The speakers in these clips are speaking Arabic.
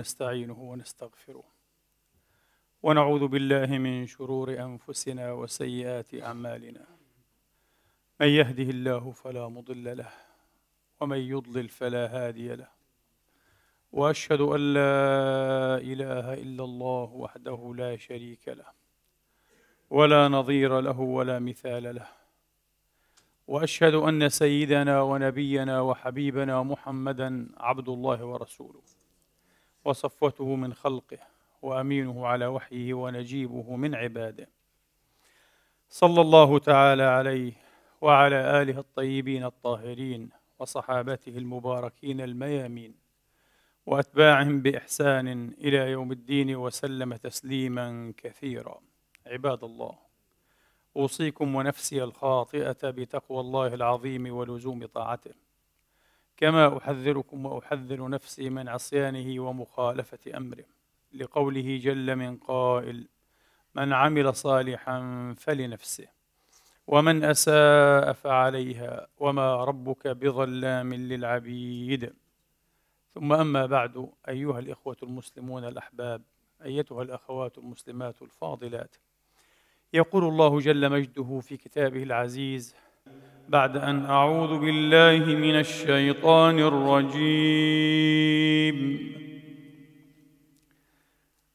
ونستعينه ونستغفره ونعوذ بالله من شرور أنفسنا وسيئات أعمالنا من يهده الله فلا مضل له ومن يضلل فلا هادي له وأشهد أن لا إله إلا الله وحده لا شريك له ولا نظير له ولا مثال له واشهد ان سيدنا ونبينا وحبيبنا محمدا عبد الله ورسوله وصفوته من خلقه وامينه على وحيه ونجيبه من عباده صلى الله تعالى عليه وعلى اله الطيبين الطاهرين وصحابته المباركين الميامين واتباعهم باحسان الى يوم الدين وسلم تسليما كثيرا عباد الله اوصيكم ونفسي الخاطئه بتقوى الله العظيم ولزوم طاعته كما أحذركم وأحذر نفسي من عصيانه ومخالفة أمره لقوله جل من قائل من عمل صالحا فلنفسه ومن أساء فعليها وما ربك بظلام للعبيد ثم أما بعد أيها الإخوة المسلمون الأحباب أيتها الأخوات المسلمات الفاضلات يقول الله جل مجده في كتابه العزيز بعد ان اعوذ بالله من الشيطان الرجيم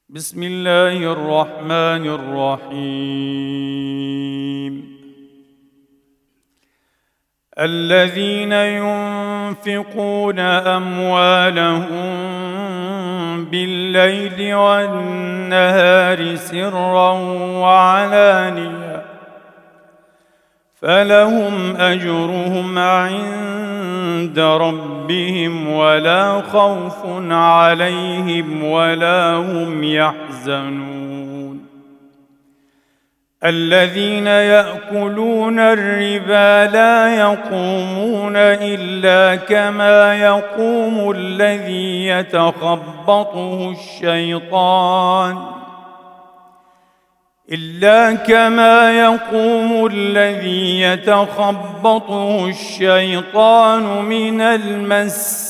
بسم الله الرحمن الرحيم الذين ينفقون اموالهم بالليل والنهار سرا وعلانيه فلهم اجرهم عند ربهم ولا خوف عليهم ولا هم يحزنون الذين ياكلون الربا لا يقومون الا كما يقوم الذي يتخبطه الشيطان إلا كما يقوم الذي يتخبطه الشيطان من المس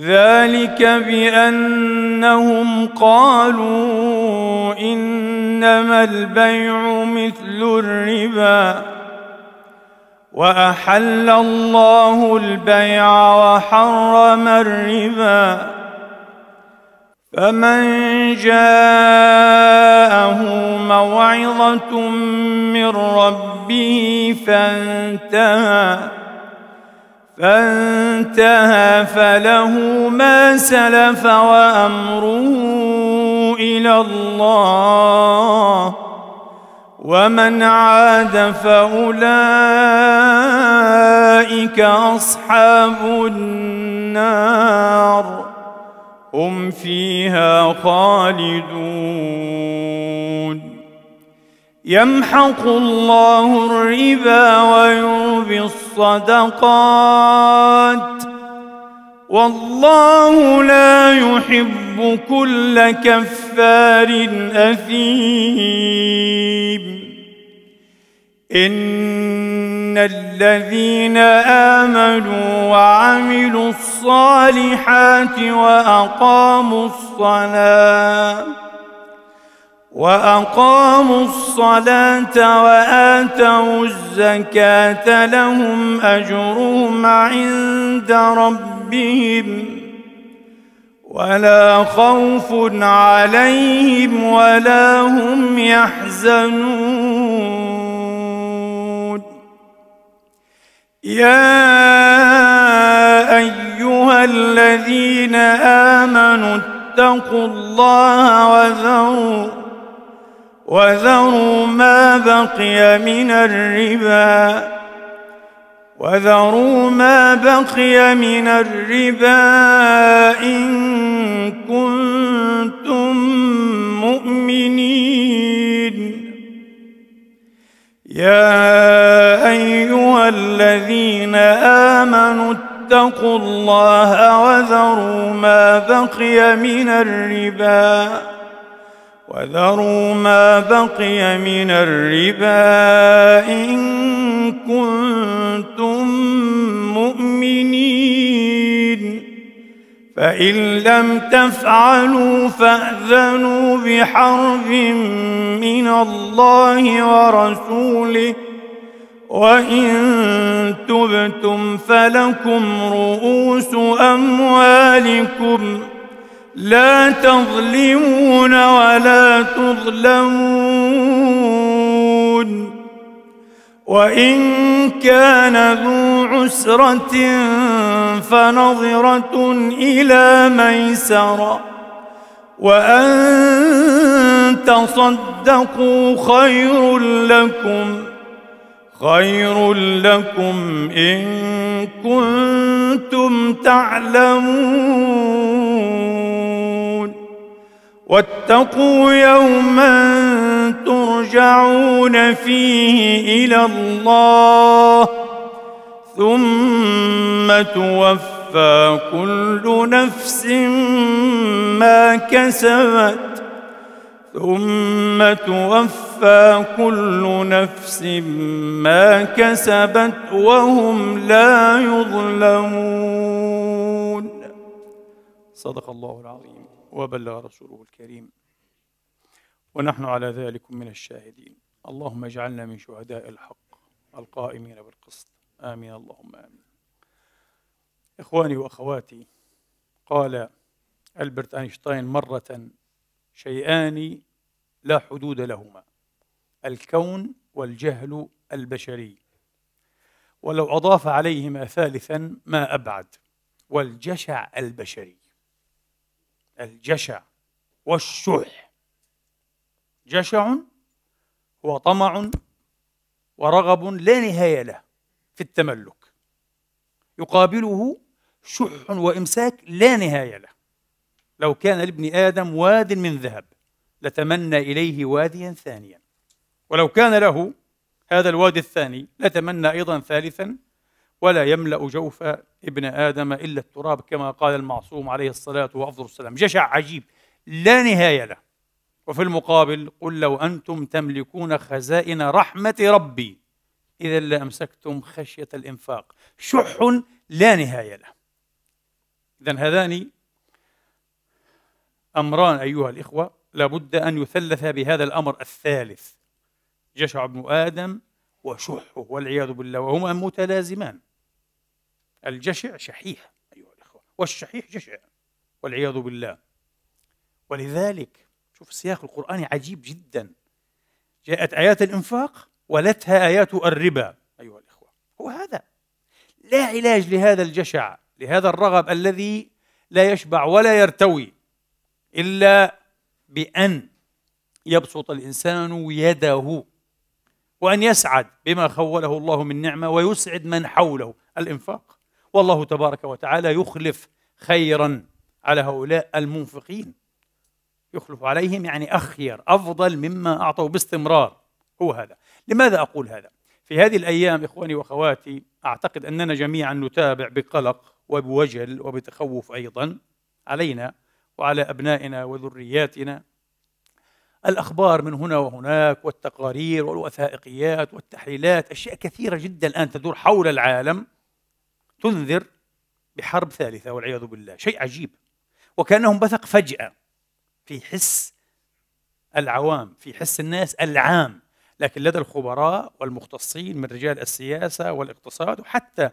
ذلك بأنهم قالوا إنما البيع مثل الربا وأحل الله البيع وحرم الربا فمن جاءه موعظة من ربه فانتهى فانتهى فله ما سلف وأمره إلى الله ومن عاد فأولئك أصحاب النار هم فيها خالدون يمحق الله الربا ويربي الصدقات والله لا يحب كل كفار اثيم إن الذين آمنوا وعملوا الصالحات وأقاموا الصلاة وأقاموا الصلاة وآتوا الزكاة لهم أجرهم عند ربهم ولا خوف عليهم ولا هم يحزنون يا أيها الذين آمنوا اتقوا الله وذروا وذروا ما بقي من الربا وذروا ما بقي من الربا إن كنتم مؤمنين يا ايها الذين امنوا اتقوا الله وذروا ما بقي من الربا وذروا ما بقي من الربا ان كنتم مؤمنين فإن لم تفعلوا فأذنوا بحرب من الله ورسوله وإن تبتم فلكم رؤوس أموالكم لا تظلمون ولا تظلمون وإن كان ذو عسرة فنظرة إلى ميسرة وأن تصدقوا خير لكم خير لكم إن كنتم تعلمون واتقوا يوما ترجعون فيه إلى الله ثم توفى كل نفس ما كسبت ثم توفى كل نفس ما كسبت وهم لا يظلمون صدق الله العظيم وبلغ رسوله الكريم ونحن على ذلك من الشاهدين اللهم اجعلنا من شهداء الحق القائمين بالقسط آمين اللهم آمين إخواني وأخواتي قال ألبرت أينشتاين مرة شيئان لا حدود لهما الكون والجهل البشري ولو أضاف عليهما ثالثا ما أبعد والجشع البشري الجشع والشح جشع هو طمع ورغب لا نهاية له في التملك يقابله شح وإمساك لا نهاية له لو كان لابن آدم واد من ذهب لتمنى إليه واديا ثانيا ولو كان له هذا الوادي الثاني لتمنى أيضا ثالثا ولا يملأ جوف ابن آدم إلا التراب كما قال المعصوم عليه الصلاة وأفضل السلام جشع عجيب لا نهاية له وفي المقابل قل لو أنتم تملكون خزائن رحمة ربي إذا لأمسكتم خشية الإنفاق شح لا نهاية له إذا هذان أمران أيها الإخوة لابد أن يثلث بهذا الأمر الثالث جشع ابن آدم وشحه والعياذ بالله وهما متلازمان الجشع شحيح أيها الإخوة والشحيح جشع والعياذ بالله ولذلك شوف السياق القرآني عجيب جدا جاءت آيات الإنفاق ولتها آيات الربا أيها الإخوة هو هذا لا علاج لهذا الجشع لهذا الرغب الذي لا يشبع ولا يرتوي إلا بأن يبسط الإنسان يده وأن يسعد بما خوله الله من نعمة ويسعد من حوله الإنفاق والله تبارك وتعالى يخلف خيرا على هؤلاء المنفقين يخلف عليهم يعني أخير أفضل مما أعطوا باستمرار هو هذا لماذا أقول هذا؟ في هذه الأيام إخواني وأخواتي أعتقد أننا جميعا نتابع بقلق وبوجل وبتخوف أيضا علينا وعلى أبنائنا وذرياتنا الأخبار من هنا وهناك والتقارير والوثائقيات والتحليلات أشياء كثيرة جدا الآن تدور حول العالم تنذر بحرب ثالثة والعياذ بالله شيء عجيب وكأنهم بثق فجأة في حس العوام في حس الناس العام لكن لدى الخبراء والمختصين من رجال السياسة والاقتصاد وحتى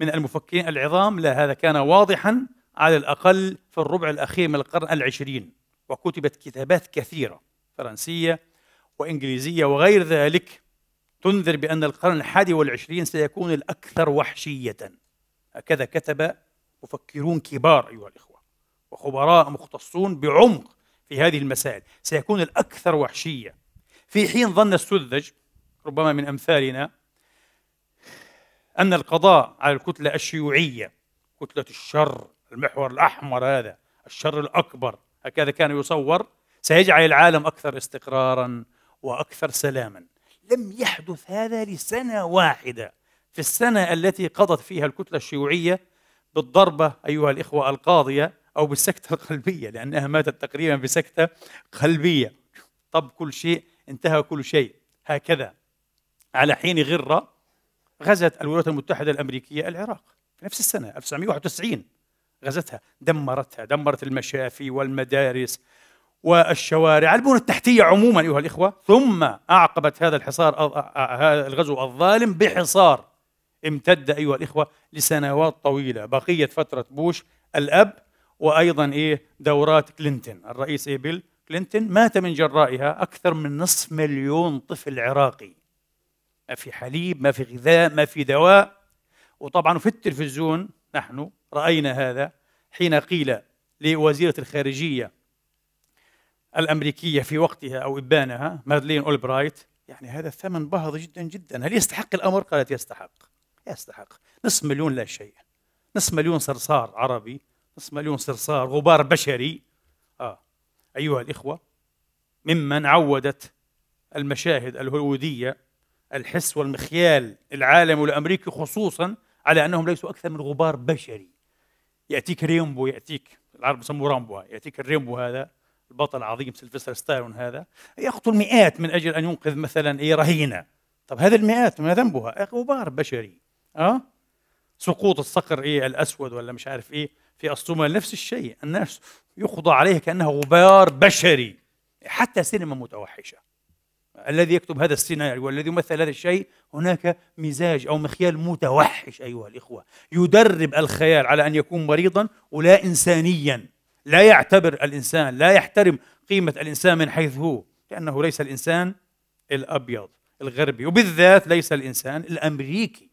من المفكرين العظام لا هذا كان واضحا على الأقل في الربع الأخير من القرن العشرين وكتبت كتابات كثيرة فرنسية وإنجليزية وغير ذلك تنذر بأن القرن الحادي والعشرين سيكون الأكثر وحشية هكذا كتب مفكرون كبار أيها الإخوة وخبراء مختصون بعمق في هذه المسائل سيكون الأكثر وحشية في حين ظن السذج ربما من أمثالنا أن القضاء على الكتلة الشيوعية كتلة الشر المحور الأحمر هذا الشر الأكبر هكذا كان يصور سيجعل العالم أكثر استقرارا وأكثر سلاما لم يحدث هذا لسنة واحدة في السنة التي قضت فيها الكتلة الشيوعية بالضربة أيها الإخوة القاضية أو بالسكتة القلبية لأنها ماتت تقريبا بسكتة قلبية طب كل شيء انتهى كل شيء هكذا على حين غرة غزت الولايات المتحدة الأمريكية العراق في نفس السنة 1991 غزتها دمرتها دمرت المشافي والمدارس والشوارع البنى التحتية عموما أيها الإخوة ثم أعقبت هذا الحصار هذا الغزو الظالم بحصار امتد أيها الإخوة لسنوات طويلة بقية فترة بوش الأب وأيضا إيه دورات كلينتون الرئيس إيه بيل كلينتون مات من جرائها أكثر من نصف مليون طفل عراقي ما في حليب ما في غذاء ما في دواء وطبعا في التلفزيون نحن رأينا هذا حين قيل لوزيرة الخارجية الأمريكية في وقتها أو إبانها مادلين أولبرايت يعني هذا الثمن باهظ جدا جدا هل يستحق الأمر؟ قالت يستحق يستحق نصف مليون لا شيء نصف مليون صرصار عربي نصف مليون صرصار غبار بشري أيها الإخوة ممن عودت المشاهد الهوليوودية الحس والمخيال العالمي الأمريكي خصوصا على أنهم ليسوا أكثر من غبار بشري يأتيك ريمبو يأتيك العرب يسموه رامبو يأتيك الريمبو هذا البطل العظيم سيلفستر ستالون هذا يقتل مئات من أجل أن ينقذ مثلا إيه رهينة طب هذه المئات ما ذنبها؟ غبار بشري أه؟ سقوط الصقر إيه الأسود ولا مش عارف إيه في الصومال نفس الشيء الناس يخضع عليها كأنها غبار بشري حتى سينما متوحشة الذي يكتب هذا السيناريو والذي يمثل هذا الشيء هناك مزاج أو مخيال متوحش أيها الإخوة يدرب الخيال على أن يكون مريضا ولا إنسانيا لا يعتبر الإنسان لا يحترم قيمة الإنسان من حيث هو لأنه ليس الإنسان الأبيض الغربي وبالذات ليس الإنسان الأمريكي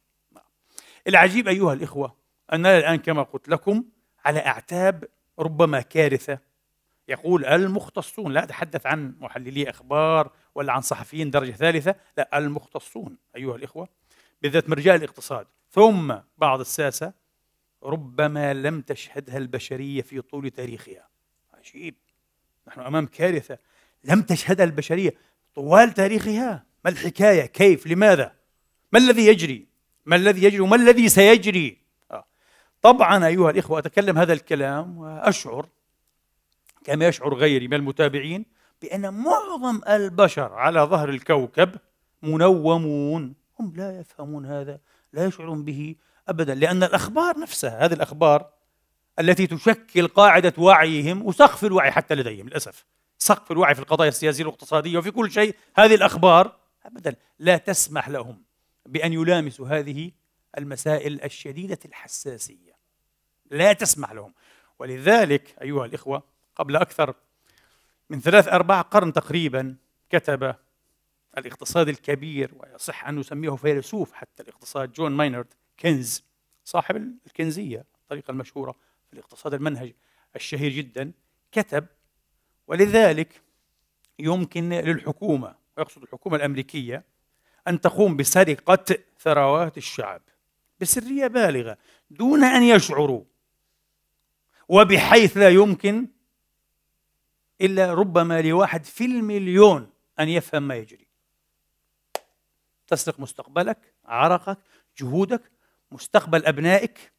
العجيب أيها الإخوة أننا الآن كما قلت لكم على اعتاب ربما كارثه يقول المختصون لا أتحدث عن محللي أخبار ولا عن صحفيين درجة ثالثة لا المختصون أيها الإخوة بالذات من رجال الاقتصاد ثم بعض الساسة ربما لم تشهدها البشرية في طول تاريخها عجيب نحن أمام كارثة لم تشهدها البشرية طوال تاريخها ما الحكاية كيف لماذا ما الذي يجري ما الذي يجري وما الذي سيجري طبعا أيها الإخوة أتكلم هذا الكلام وأشعر كما يشعر غيري من المتابعين بأن معظم البشر على ظهر الكوكب منومون هم لا يفهمون هذا لا يشعرون به أبدا لأن الأخبار نفسها هذه الأخبار التي تشكل قاعدة وعيهم وسقف الوعي حتى لديهم للأسف سقف الوعي في القضايا السياسية والاقتصادية وفي كل شيء هذه الأخبار أبدا لا تسمح لهم بأن يلامسوا هذه المسائل الشديدة الحساسية لا تسمح لهم ولذلك أيها الإخوة قبل أكثر من ثلاث أرباع قرن تقريبا كتب الاقتصاد الكبير ويصح أن نسميه فيلسوف حتى الاقتصاد جون ماينرد كنز صاحب الكنزية الطريقة المشهورة في الاقتصاد المنهج الشهير جدا كتب ولذلك يمكن للحكومة ويقصد الحكومة الأمريكية أن تقوم بسرقة ثروات الشعب بسرية بالغة دون أن يشعروا وبحيث لا يمكن إلا ربما لواحد في المليون أن يفهم ما يجري تسرق مستقبلك عرقك جهودك مستقبل أبنائك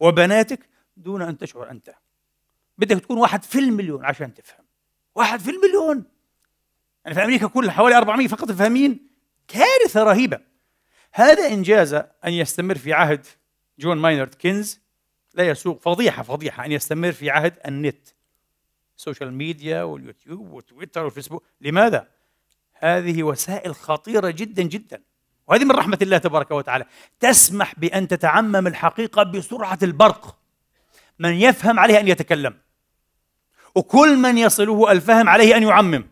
وبناتك دون أن تشعر أنت بدك تكون واحد في المليون عشان تفهم واحد في المليون يعني في أمريكا كل حوالي 400 فقط فاهمين كارثة رهيبة هذا إنجازه أن يستمر في عهد جون ماينرد كينز لا يسوق فضيحة فضيحة أن يستمر في عهد النت السوشيال ميديا واليوتيوب وتويتر والفيسبوك لماذا؟ هذه وسائل خطيرة جدا جدا وهذه من رحمة الله تبارك وتعالى تسمح بأن تتعمم الحقيقة بسرعة البرق من يفهم عليه أن يتكلم وكل من يصله الفهم عليه أن يعمم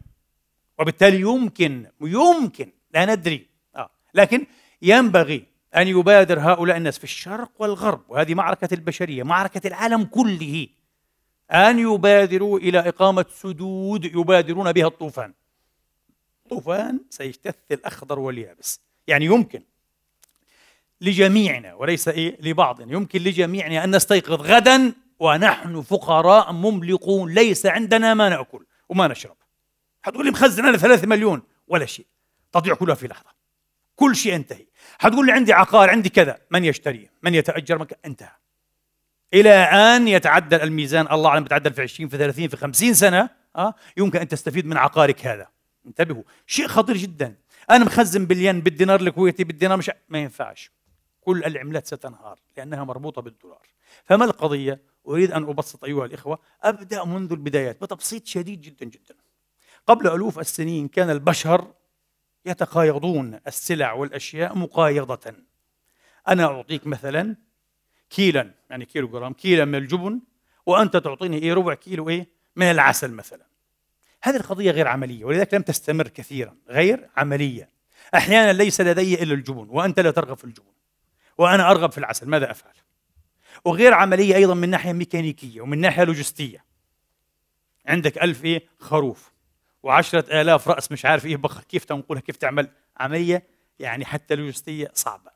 وبالتالي يمكن يمكن لا ندري آه. لكن ينبغي أن يبادر هؤلاء الناس في الشرق والغرب وهذه معركة البشرية معركة العالم كله أن يبادروا إلى إقامة سدود يبادرون بها الطوفان طوفان سيجتث الأخضر واليابس يعني يمكن لجميعنا وليس إيه لبعض يمكن لجميعنا أن نستيقظ غدا ونحن فقراء مملقون ليس عندنا ما نأكل وما نشرب حتقول لي مخزن أنا ثلاثة مليون ولا شيء تضيع كلها في لحظة كل شيء انتهي حتقول لي عندي عقار عندي كذا من يشتريه من يتأجر مكان انتهى إلى أن يتعدل الميزان الله أعلم يتعدل في 20 في 30 في 50 سنة أه؟ يمكن أن تستفيد من عقارك هذا انتبهوا شيء خطير جدا أنا مخزن بالين بالدينار الكويتي بالدينار مش ما ينفعش كل العملات ستنهار لأنها مربوطة بالدولار فما القضية؟ أريد أن أبسط أيها الإخوة أبدأ منذ البدايات بتبسيط شديد جدا جدا قبل ألوف السنين كان البشر يتقايضون السلع والأشياء مقايضة أنا أعطيك مثلا كيلا يعني كيلو جرام كيلا من الجبن وأنت تعطيني إيه ربع كيلو إيه من العسل مثلا هذه القضية غير عملية ولذلك لم تستمر كثيرا غير عملية أحيانا ليس لدي إلا الجبن وأنت لا ترغب في الجبن وأنا أرغب في العسل ماذا أفعل وغير عملية أيضا من ناحية ميكانيكية ومن ناحية لوجستية عندك ألف إيه خروف وعشرة آلاف رأس مش عارف إيه بخ كيف تنقلها كيف تعمل عملية يعني حتى لوجستية صعبة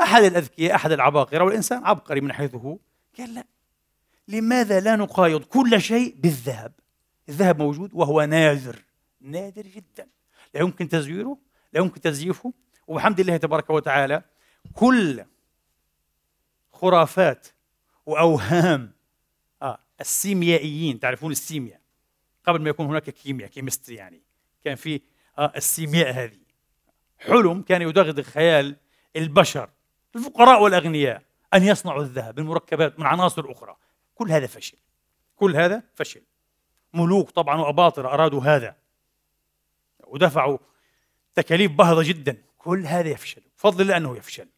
أحد الأذكياء أحد العباقرة والإنسان عبقري من حيث هو قال لا لماذا لا نقايض كل شيء بالذهب الذهب موجود وهو نادر نادر جدا لا يمكن تزويره لا يمكن تزييفه وبحمد الله تبارك وتعالى كل خرافات واوهام آه السيميائيين تعرفون السيمياء قبل ما يكون هناك كيمياء كيمستري يعني كان في آه، السيمياء هذه حلم كان يدغدغ خيال البشر الفقراء والأغنياء أن يصنعوا الذهب المركبات من عناصر أخرى كل هذا فشل كل هذا فشل ملوك طبعا وأباطرة أرادوا هذا ودفعوا تكاليف باهظة جدا كل هذا يفشل بفضل الله أنه يفشل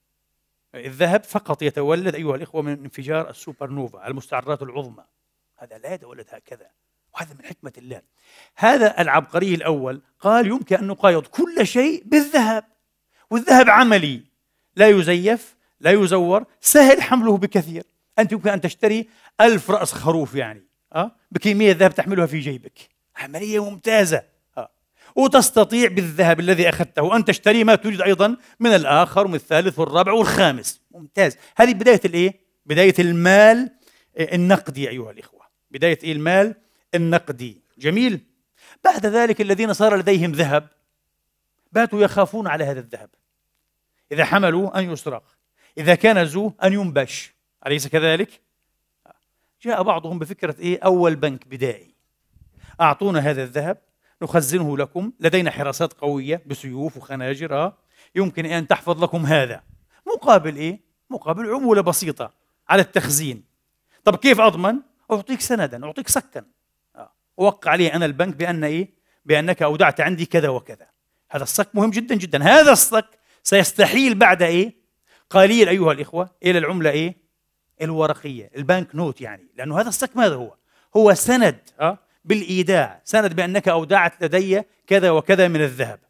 الذهب فقط يتولد أيها الإخوة من انفجار السوبر نوفا المستعرات العظمى هذا لا يتولد هكذا وهذا من حكمة الله هذا العبقري الأول قال يمكن أن نقايض كل شيء بالذهب والذهب عملي لا يزيف لا يزور سهل حمله بكثير أنت يمكن أن تشتري ألف رأس خروف يعني آه؟ بكمية ذهب تحملها في جيبك عملية ممتازة آه. وتستطيع بالذهب الذي أخذته أن تشتري ما تريد أيضا من الآخر ومن الثالث والرابع والخامس ممتاز هذه بداية الإيه؟ بداية المال آه، النقدي أيها الإخوة بداية إيه المال النقدي جميل بعد ذلك الذين صار لديهم ذهب باتوا يخافون على هذا الذهب إذا حملوا أن يسرق إذا كنزوا أن ينبش أليس كذلك؟ جاء بعضهم بفكرة إيه أول بنك بدائي أعطونا هذا الذهب نخزنه لكم لدينا حراسات قوية بسيوف وخناجر آه. يمكن أن تحفظ لكم هذا مقابل إيه؟ مقابل عمولة بسيطة على التخزين طب كيف أضمن؟ أعطيك سندا أعطيك سكا اوقع عليه انا البنك بان ايه؟ بانك اودعت عندي كذا وكذا. هذا الصك مهم جدا جدا، هذا الصك سيستحيل بعد ايه؟ قليل ايها الاخوه الى العمله ايه؟ الورقيه، البنك نوت يعني، لانه هذا الصك ماذا هو؟ هو سند أه؟ بالايداع، سند بانك اودعت لدي كذا وكذا من الذهب.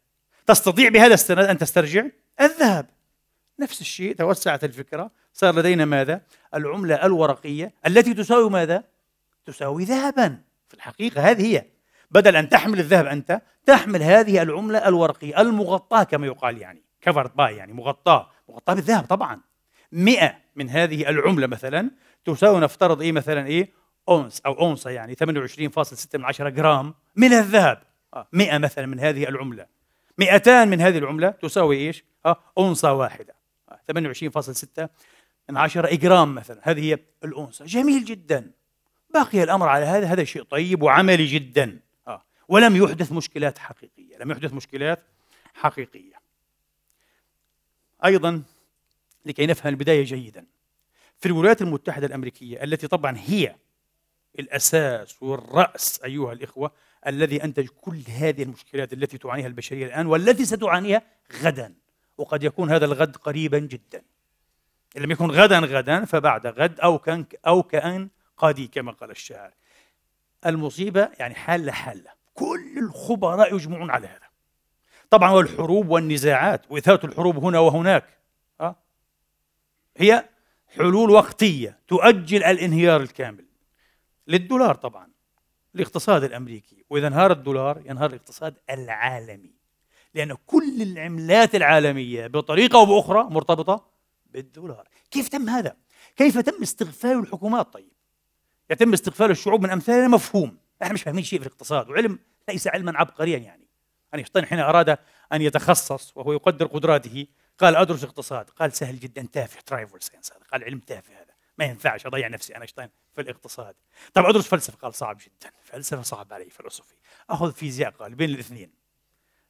تستطيع بهذا السند ان تسترجع الذهب. نفس الشيء توسعت الفكره، صار لدينا ماذا؟ العمله الورقيه التي تساوي ماذا؟ تساوي ذهبا. في الحقيقة هذه هي بدل أن تحمل الذهب أنت تحمل هذه العملة الورقية المغطاة كما يقال يعني كفرت باي يعني مغطاة مغطاة بالذهب طبعا 100 من هذه العملة مثلا تساوي نفترض إيه مثلا إيه أونس أو أونصة يعني 28.6 جرام من الذهب 100 آه، مثلا من هذه العملة 200 من هذه العملة تساوي إيش؟ آه، أونصة واحدة 28.6 آه، من 10 جرام مثلا هذه هي الأونصة جميل جدا بقي الامر على هذا هذا شيء طيب وعملي جدا آه. ولم يحدث مشكلات حقيقيه لم يحدث مشكلات حقيقيه ايضا لكي نفهم البدايه جيدا في الولايات المتحده الامريكيه التي طبعا هي الاساس والراس ايها الاخوه الذي انتج كل هذه المشكلات التي تعانيها البشريه الان والتي ستعانيها غدا وقد يكون هذا الغد قريبا جدا ان لم يكن غدا غدا فبعد غد او كان او كان قادي كما قال الشاعر المصيبة يعني حالة حالة كل الخبراء يجمعون على هذا طبعا والحروب والنزاعات وإثارة الحروب هنا وهناك آه. هي حلول وقتية تؤجل الانهيار الكامل للدولار طبعا الاقتصاد الأمريكي وإذا انهار الدولار ينهار الاقتصاد العالمي لأن كل العملات العالمية بطريقة أو بأخرى مرتبطة بالدولار كيف تم هذا؟ كيف تم استغفال الحكومات طيب؟ يتم استغفال الشعوب من امثالنا مفهوم احنا مش فاهمين شيء في الاقتصاد وعلم ليس علما عبقريا يعني, يعني أينشتاين حين أراد أن يتخصص وهو يقدر قدراته قال أدرس اقتصاد قال سهل جدا تافه ترايفل يعني ساينس هذا قال علم تافه هذا ما ينفعش أضيع نفسي أينشتاين في الاقتصاد طب أدرس فلسفة قال صعب جدا فلسفة صعب علي فلسفي أخذ فيزياء قال بين الاثنين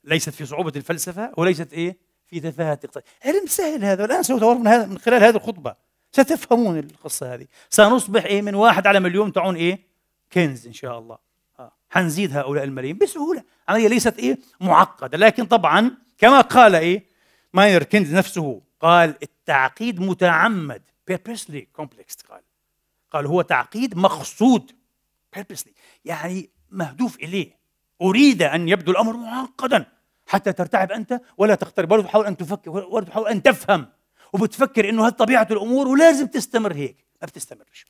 ليست في صعوبة الفلسفة وليست إيه في تفاهة الاقتصاد علم سهل هذا الآن سوف من هذا من خلال هذه الخطبة ستفهمون القصه هذه سنصبح ايه من واحد على مليون تعون ايه كنز ان شاء الله آه. حنزيد هؤلاء الملايين بسهوله عمليه ليست ايه معقده لكن طبعا كما قال ايه ماير كنز نفسه قال التعقيد متعمد purposely complex قال قال هو تعقيد مقصود purposely يعني مهدوف اليه اريد ان يبدو الامر معقدا حتى ترتعب انت ولا تقترب ولا تحاول ان تفكر ولا تحاول ان تفهم وبتفكر انه هذه طبيعه الامور ولازم تستمر هيك ما بتستمرش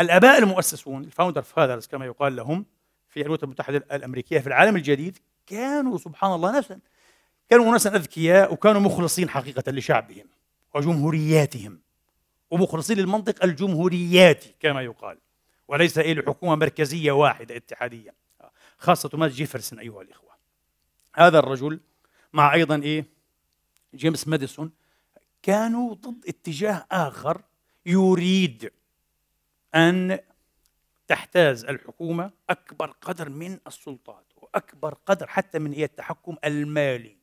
الاباء المؤسسون الفاوندر فادرز كما يقال لهم في الولايات المتحده الامريكيه في العالم الجديد كانوا سبحان الله ناسا كانوا ناسا اذكياء وكانوا مخلصين حقيقه لشعبهم وجمهورياتهم ومخلصين للمنطق الجمهورياتي كما يقال وليس الى حكومه مركزيه واحده اتحاديه خاصه توماس جيفرسون ايها الاخوه هذا الرجل مع ايضا ايه جيمس ماديسون كانوا ضد اتجاه آخر يريد أن تحتاز الحكومة أكبر قدر من السلطات وأكبر قدر حتى من هي التحكم المالي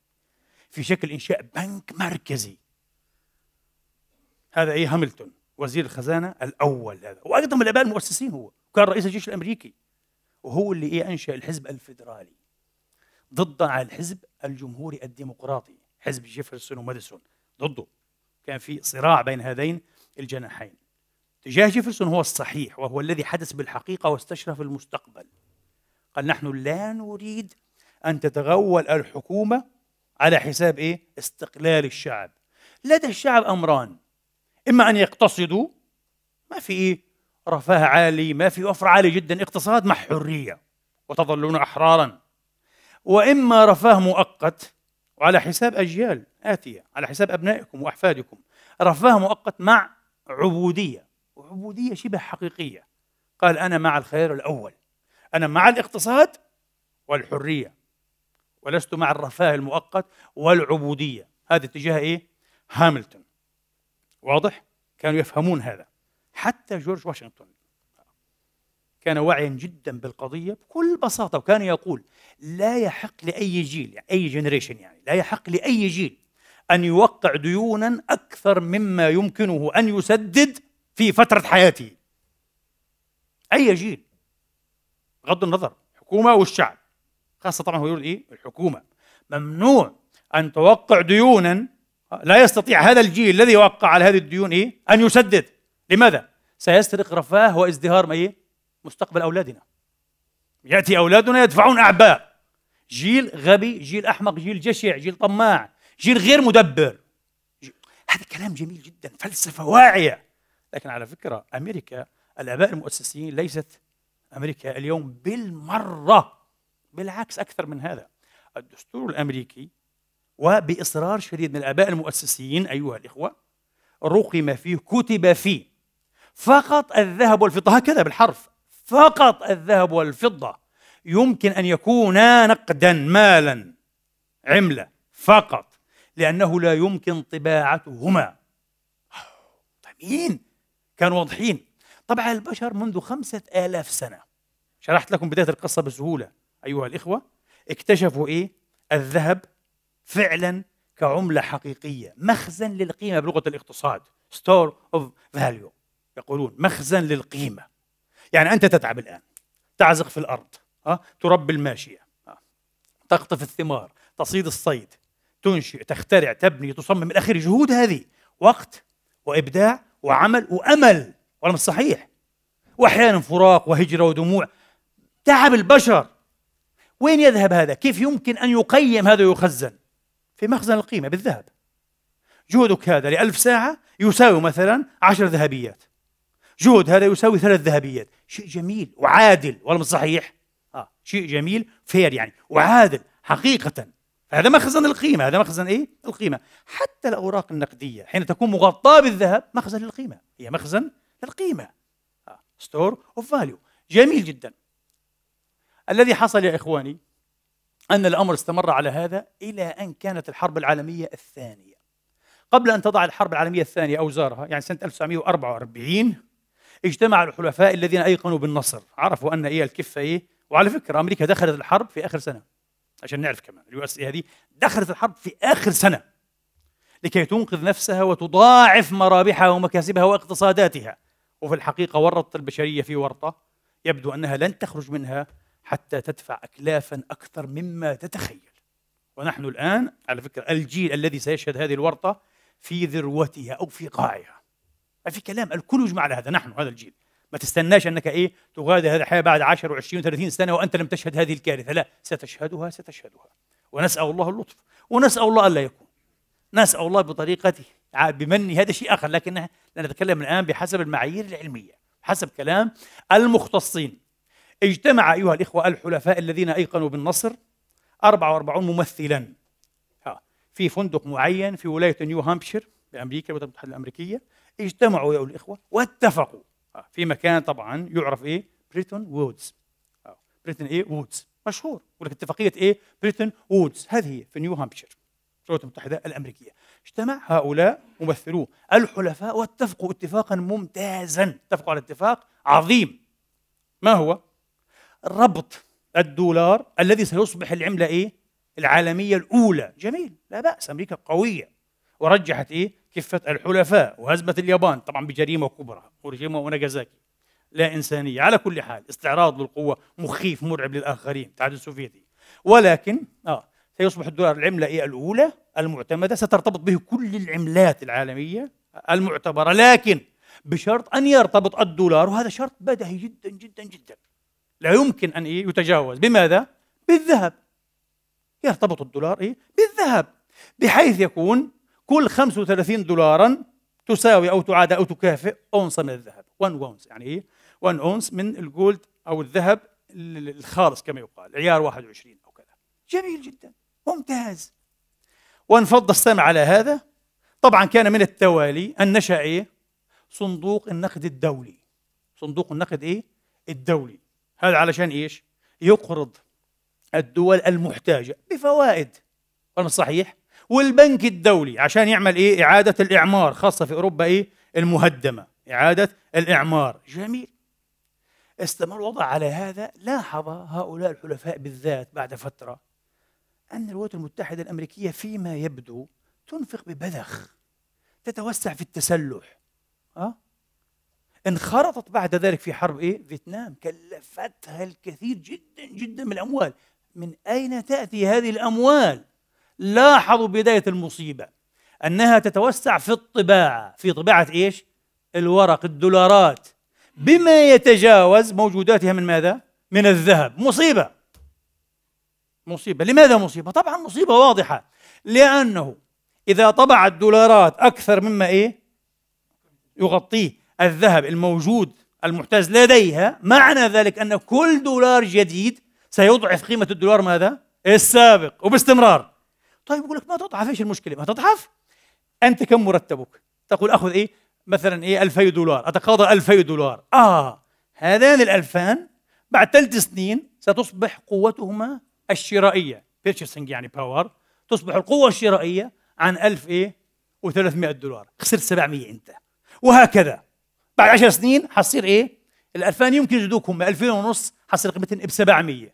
في شكل إنشاء بنك مركزي هذا اي هاملتون وزير الخزانة الأول هذا من الآباء المؤسسين هو كان رئيس الجيش الأمريكي وهو اللي إيه أنشأ الحزب الفيدرالي ضد على الحزب الجمهوري الديمقراطي حزب جيفرسون وماديسون ضده كان في صراع بين هذين الجناحين اتجاه جيفرسون هو الصحيح وهو الذي حدث بالحقيقة واستشرف المستقبل قال نحن لا نريد أن تتغول الحكومة على حساب إيه؟ استقلال الشعب لدى الشعب أمران إما أن يقتصدوا ما في إيه؟ رفاه عالي ما في وفر عالي جدا اقتصاد مع حرية وتظلون أحرارا وإما رفاه مؤقت وعلى حساب أجيال آتية على حساب أبنائكم وأحفادكم رفاه مؤقت مع عبودية وعبودية شبه حقيقية قال أنا مع الخيار الأول أنا مع الاقتصاد والحرية ولست مع الرفاه المؤقت والعبودية هذا اتجاه إيه؟ هاملتون واضح؟ كانوا يفهمون هذا حتى جورج واشنطن كان واعيا جدا بالقضية بكل بساطة وكان يقول لا يحق لأي جيل يعني أي جنريشن يعني لا يحق لأي جيل أن يوقع ديونا أكثر مما يمكنه أن يسدد في فترة حياته أي جيل بغض النظر الحكومة والشعب خاصة طبعا هو يقول إيه الحكومة ممنوع أن توقع ديونا لا يستطيع هذا الجيل الذي وقع على هذه الديون إيه أن يسدد لماذا؟ سيسرق رفاه وازدهار ما إيه؟ مستقبل أولادنا يأتي أولادنا يدفعون أعباء جيل غبي جيل أحمق جيل جشع جيل طماع جيل غير مدبر هذا كلام جميل جدا فلسفة واعية لكن على فكرة أمريكا الآباء المؤسسين ليست أمريكا اليوم بالمرة بالعكس أكثر من هذا الدستور الأمريكي وبإصرار شديد من الآباء المؤسسين أيها الإخوة رقم فيه كتب فيه فقط الذهب والفضة هكذا بالحرف فقط الذهب والفضة يمكن أن يكونا نقدا مالا عملة فقط لأنه لا يمكن طباعتهما طيب كانوا واضحين طبعا البشر منذ خمسة آلاف سنة شرحت لكم بداية القصة بسهولة أيها الإخوة اكتشفوا إيه الذهب فعلا كعملة حقيقية مخزن للقيمة بلغة الاقتصاد ستور اوف فاليو يقولون مخزن للقيمة يعني أنت تتعب الآن تعزق في الأرض ها؟ آه، تربي الماشية آه، تقطف الثمار تصيد الصيد تنشئ تخترع تبني تصمم الأخير جهود هذه وقت وإبداع وعمل وأمل ولا مش صحيح وأحيانا فراق وهجرة ودموع تعب البشر وين يذهب هذا؟ كيف يمكن أن يقيم هذا ويخزن؟ في مخزن القيمة بالذهب جهدك هذا لألف ساعة يساوي مثلا عشر ذهبيات جهد هذا يساوي ثلاث ذهبيات شيء جميل وعادل ولا مش صحيح آه شيء جميل فير يعني وعادل حقيقة هذا مخزن القيمة هذا مخزن إيه؟ القيمة حتى الأوراق النقدية حين تكون مغطاة بالذهب مخزن للقيمة هي مخزن للقيمة ستور اوف فاليو جميل جدا الذي حصل يا إخواني أن الأمر استمر على هذا إلى أن كانت الحرب العالمية الثانية قبل أن تضع الحرب العالمية الثانية أوزارها يعني سنة 1944 اجتمع الحلفاء الذين ايقنوا بالنصر عرفوا ان ايه الكفه ايه وعلى فكره امريكا دخلت الحرب في اخر سنه عشان نعرف كمان اليو اس إيه هذه دخلت الحرب في اخر سنه لكي تنقذ نفسها وتضاعف مرابحها ومكاسبها واقتصاداتها وفي الحقيقه ورطت البشريه في ورطه يبدو انها لن تخرج منها حتى تدفع اكلافا اكثر مما تتخيل ونحن الان على فكره الجيل الذي سيشهد هذه الورطه في ذروتها او في قاعها ما في كلام الكل يجمع على هذا نحن هذا الجيل ما تستناش انك ايه تغادر هذه الحياه بعد 10 و20 و30 سنه وانت لم تشهد هذه الكارثه لا ستشهدها ستشهدها ونسال الله اللطف ونسال الله الا يكون نسال الله بطريقته بمن هذا شيء اخر لكن نتكلم الان بحسب المعايير العلميه حسب كلام المختصين اجتمع ايها الاخوه الحلفاء الذين ايقنوا بالنصر 44 ممثلا في فندق معين في ولايه نيو هامبشير بامريكا الولايات المتحده الامريكيه اجتمعوا يا الإخوة واتفقوا آه، في مكان طبعا يعرف إيه بريتون وودز بريتون إيه وودز مشهور يقول لك اتفاقية إيه بريتون وودز هذه هي في نيو هامبشير الولايات المتحدة الأمريكية اجتمع هؤلاء ممثلوه الحلفاء واتفقوا اتفاقا ممتازا اتفقوا على اتفاق عظيم ما هو؟ ربط الدولار الذي سيصبح العملة إيه؟ العالمية الأولى جميل لا بأس أمريكا قوية ورجحت إيه؟ كفة الحلفاء وهزمت اليابان طبعا بجريمة كبرى هيروشيما وناجازاكي لا إنسانية على كل حال استعراض للقوة مخيف مرعب للآخرين الاتحاد السوفيتي ولكن آه سيصبح الدولار العملة إيه الأولى المعتمدة سترتبط به كل العملات العالمية المعتبرة لكن بشرط أن يرتبط الدولار وهذا شرط بدهي جدا جدا جدا لا يمكن أن يتجاوز بماذا؟ بالذهب يرتبط الدولار إيه؟ بالذهب بحيث يكون كل 35 دولارا تساوي او تعادل او تكافئ اونصه من الذهب 1 اونص يعني ايه 1 اونص من الجولد او الذهب الخالص كما يقال عيار 21 او كذا جميل جدا ممتاز وانفض السمع على هذا طبعا كان من التوالي ان نشا ايه صندوق النقد الدولي صندوق النقد ايه الدولي هذا علشان ايش يقرض الدول المحتاجه بفوائد أنا صحيح والبنك الدولي عشان يعمل ايه اعاده الاعمار خاصه في اوروبا ايه المهدمه اعاده الاعمار جميل استمر الوضع على هذا لاحظ هؤلاء الحلفاء بالذات بعد فتره ان الولايات المتحده الامريكيه فيما يبدو تنفق ببذخ تتوسع في التسلح أه؟ انخرطت بعد ذلك في حرب ايه؟ فيتنام كلفتها الكثير جدا جدا من الاموال من اين تاتي هذه الاموال؟ لاحظوا بداية المصيبة أنها تتوسع في الطباعة في طباعة إيش؟ الورق الدولارات بما يتجاوز موجوداتها من ماذا؟ من الذهب مصيبة مصيبة لماذا مصيبة؟ طبعا مصيبة واضحة لأنه إذا طبع الدولارات أكثر مما إيه؟ يغطيه الذهب الموجود المحتاز لديها معنى ذلك أن كل دولار جديد سيضعف قيمة الدولار ماذا؟ السابق وباستمرار طيب يقول لك ما تضعف ايش المشكله ما تضعف انت كم مرتبك تقول اخذ ايه مثلا ايه 2000 دولار اتقاضى 2000 دولار اه هذان الالفان بعد ثلاث سنين ستصبح قوتهما الشرائيه بيرشيسنج يعني باور تصبح القوه الشرائيه عن 1000 ايه و300 دولار خسرت 700 انت وهكذا بعد 10 سنين حصير ايه الألفان يمكن جدوكم 2000 ونص حصير قيمتهم ب 700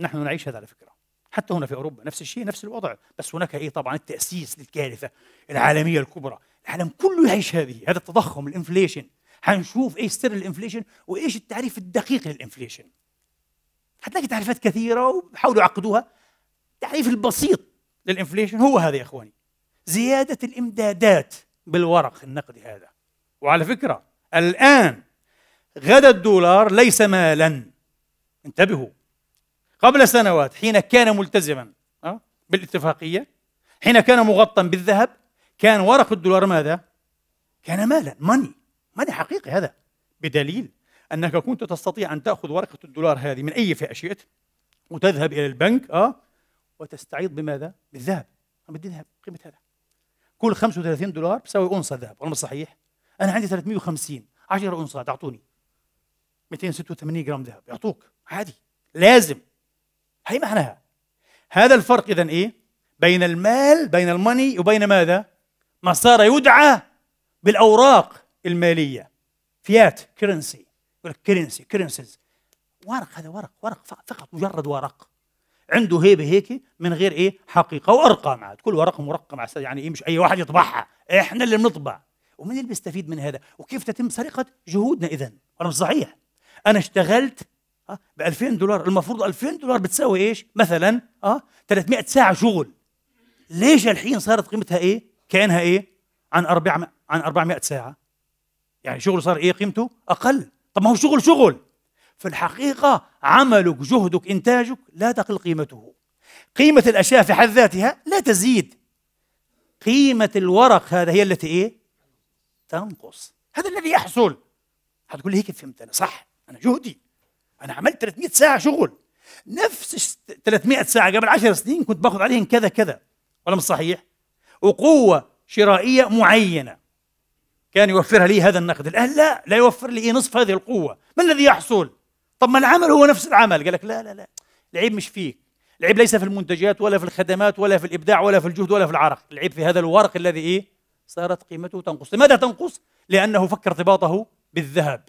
نحن نعيش هذا على فكره حتى هنا في اوروبا نفس الشيء نفس الوضع بس هناك ايه طبعا التاسيس للكارثه العالميه الكبرى العالم كله يعيش هذه هذا التضخم الانفليشن حنشوف ايش سر الانفليشن وايش التعريف الدقيق للانفليشن هتلاقي تعريفات كثيره وحاولوا يعقدوها التعريف البسيط للانفليشن هو هذا يا اخواني زياده الامدادات بالورق النقدي هذا وعلى فكره الان غدا الدولار ليس مالا انتبهوا قبل سنوات حين كان ملتزما أه؟ بالاتفاقية حين كان مغطى بالذهب كان ورق الدولار ماذا؟ كان مالا ماني ماني حقيقي هذا بدليل أنك كنت تستطيع أن تأخذ ورقة الدولار هذه من أي فئة شئت وتذهب إلى البنك أه وتستعيض بماذا؟ بالذهب بدي ذهب قيمة هذا كل 35 دولار بساوي أونصة ذهب والله صحيح أنا عندي 350 10 أونصة اعطوني 286 جرام ذهب يعطوك عادي لازم هي معناها هذا الفرق إذا إيه بين المال بين الماني وبين ماذا ما صار يدعى بالأوراق المالية فيات كرنسي يقول لك كرنسي كرنسيز ورق هذا ورق ورق فقط مجرد ورق عنده هيبه هيك من غير ايه حقيقه وارقام عاد كل ورق مرقم يعني ايه مش اي واحد يطبعها احنا اللي بنطبع ومن اللي بيستفيد من هذا وكيف تتم سرقه جهودنا اذا ولا مش صحيح انا اشتغلت اه ب 2000 دولار المفروض 2000 دولار بتساوي ايش مثلا اه 300 ساعه شغل ليش الحين صارت قيمتها ايه كانها ايه عن 400 عن 400 ساعه يعني شغله صار ايه قيمته اقل طب ما هو شغل شغل في الحقيقه عملك جهدك انتاجك لا تقل قيمته قيمه الاشياء في حد ذاتها لا تزيد قيمه الورق هذا هي التي ايه تنقص هذا الذي يحصل هتقول لي هيك فهمت انا صح انا جهدي انا عملت 300 ساعه شغل نفس 300 ساعه قبل 10 سنين كنت باخذ عليهم كذا كذا ولا مش صحيح وقوه شرائيه معينه كان يوفرها لي هذا النقد الان لا لا يوفر لي نصف هذه القوه ما الذي يحصل طب ما العمل هو نفس العمل قال لك لا لا لا العيب مش فيك العيب ليس في المنتجات ولا في الخدمات ولا في الابداع ولا في الجهد ولا في العرق العيب في هذا الورق الذي ايه صارت قيمته تنقص لماذا تنقص لانه فك ارتباطه بالذهب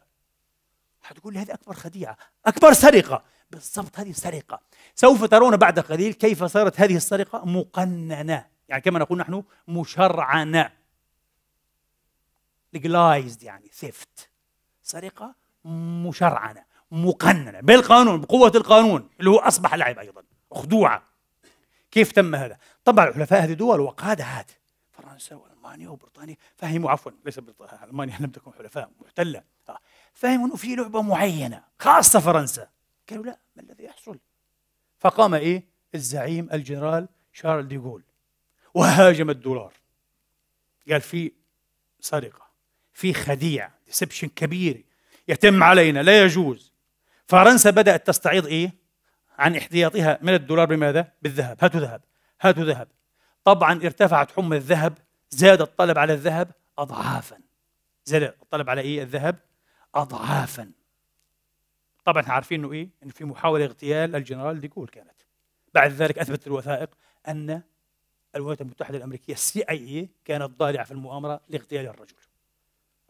حتقول لي هذه أكبر خديعة أكبر سرقة بالضبط هذه سرقة سوف ترون بعد قليل كيف صارت هذه السرقة مقننة يعني كما نقول نحن مشرعنة legalized يعني ثيفت سرقة مشرعنة مقننة بالقانون بقوة القانون اللي هو أصبح لعب أيضا خدوعة كيف تم هذا؟ طبعا الحلفاء هذه دول وقادها فرنسا والمانيا وبريطانيا فهموا عفوا ليس بريطانيا المانيا لم تكن حلفاء محتله آه. فهم انه في لعبه معينه خاصه فرنسا قالوا لا ما الذي يحصل فقام ايه الزعيم الجنرال شارل ديغول وهاجم الدولار قال في سرقه في خديعه ديسبشن كبير يتم علينا لا يجوز فرنسا بدات تستعيض ايه عن احتياطها من الدولار بماذا بالذهب هاتوا ذهب هاتوا ذهب طبعا ارتفعت حمى الذهب زاد الطلب على الذهب اضعافا زاد الطلب على ايه الذهب اضعافا طبعا احنا عارفين انه ايه انه في محاوله اغتيال الجنرال ديكول كانت بعد ذلك اثبتت الوثائق ان الولايات المتحده الامريكيه السي اي اي كانت ضالعه في المؤامره لاغتيال الرجل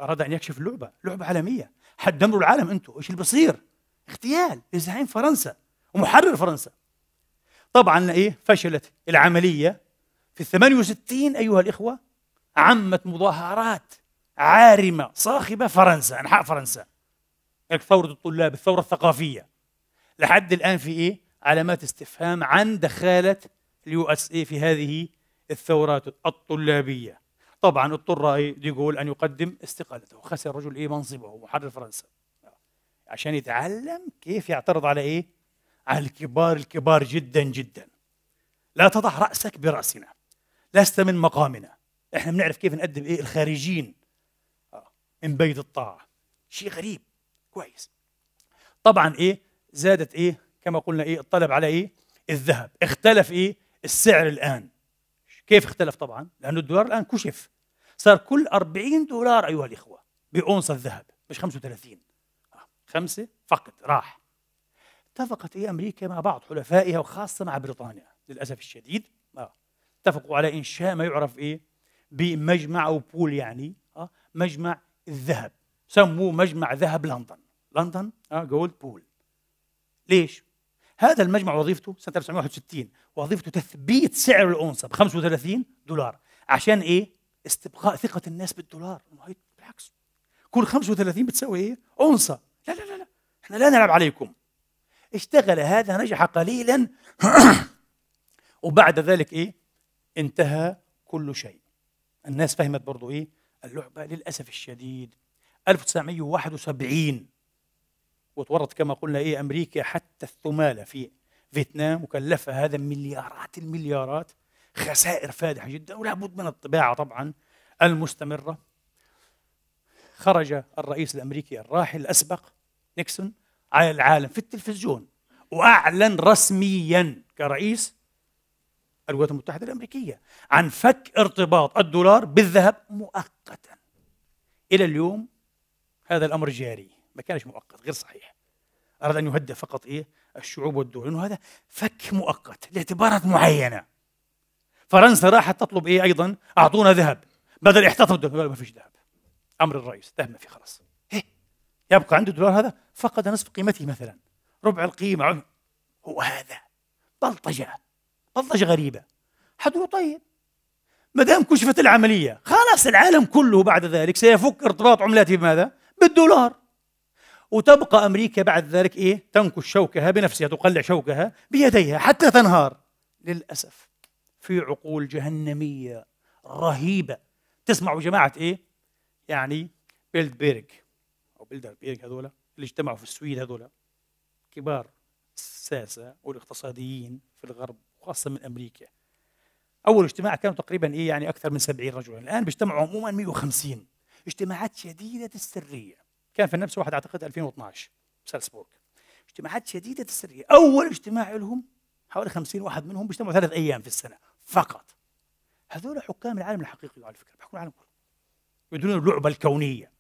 اراد ان يكشف اللعبه لعبه عالميه حتدمروا العالم انتم ايش اللي بصير اغتيال لزعيم فرنسا ومحرر فرنسا طبعا ايه فشلت العمليه في 68 ايها الاخوه عمت مظاهرات عارمه صاخبه فرنسا انحاء فرنسا لك ثوره الطلاب الثوره الثقافيه لحد الان في ايه علامات استفهام عن دخاله اليو اس اي في هذه الثورات الطلابيه طبعا اضطر ديغول ان يقدم استقالته خسر الرجل ايه منصبه وحرر فرنسا عشان يتعلم كيف يعترض على ايه على الكبار الكبار جدا جدا لا تضع راسك براسنا لست من مقامنا احنا بنعرف كيف نقدم ايه الخارجين من بيت الطاعة شيء غريب كويس طبعا إيه زادت إيه كما قلنا إيه الطلب على إيه الذهب اختلف إيه السعر الآن كيف اختلف طبعا لأنه الدولار الآن كشف صار كل 40 دولار أيها الإخوة بأونصة ذهب مش 35 آه، خمسة فقط راح اتفقت إيه أمريكا مع بعض حلفائها وخاصة مع بريطانيا للأسف الشديد آه. اتفقوا على إنشاء ما يعرف إيه بمجمع أو بول يعني آه. مجمع الذهب سموه مجمع ذهب لندن لندن اه جولد بول ليش؟ هذا المجمع وظيفته سنة 1961 وظيفته تثبيت سعر الأونصة ب 35 دولار عشان إيه؟ استبقاء ثقة الناس بالدولار بالعكس كل 35 بتساوي إيه؟ أونصة لا لا لا لا احنا لا نلعب عليكم اشتغل هذا نجح قليلا وبعد ذلك إيه؟ انتهى كل شيء الناس فهمت برضو إيه؟ اللعبة للأسف الشديد 1971 وتورط كما قلنا إيه أمريكا حتى الثمالة في فيتنام وكلفها هذا مليارات المليارات خسائر فادحة جدا ولا بد من الطباعة طبعا المستمرة خرج الرئيس الأمريكي الراحل الأسبق نيكسون على العالم في التلفزيون وأعلن رسميا كرئيس الولايات المتحدة الأمريكية عن فك ارتباط الدولار بالذهب مؤقتا إلى اليوم هذا الأمر جاري ما كانش مؤقت غير صحيح أراد أن يهدف فقط إيه الشعوب والدول إنه هذا فك مؤقت لاعتبارات معينة فرنسا راحت تطلب إيه أيضا أعطونا ذهب بدل احتطوا الدولار ما فيش ذهب أمر الرئيس ذهب ما في خلاص إيه؟ يبقى عنده الدولار هذا فقد نصف قيمته مثلا ربع القيمة هو هذا بلطجة بطش غريبة حتقول طيب ما دام كشفت العملية خلاص العالم كله بعد ذلك سيفك ارتباط عملاته بماذا؟ بالدولار وتبقى أمريكا بعد ذلك إيه؟ تنكش شوكها بنفسها تقلع شوكها بيديها حتى تنهار للأسف في عقول جهنمية رهيبة تسمعوا جماعة إيه؟ يعني بيلد بيرك أو بيلدر بيرك هذولا اللي اجتمعوا في السويد هذولا كبار الساسة والاقتصاديين في الغرب خاصه من امريكا اول اجتماع كانوا تقريبا ايه يعني اكثر من 70 رجلا الان بيجتمعوا عموما 150 اجتماعات شديده السريه كان في نفس واحد اعتقد 2012 سالسبورغ اجتماعات شديده السريه اول اجتماع لهم حوالي 50 واحد منهم بيجتمعوا ثلاث ايام في السنه فقط هذول حكام العالم الحقيقي على فكره بحكم العالم كله يدرون اللعبه الكونيه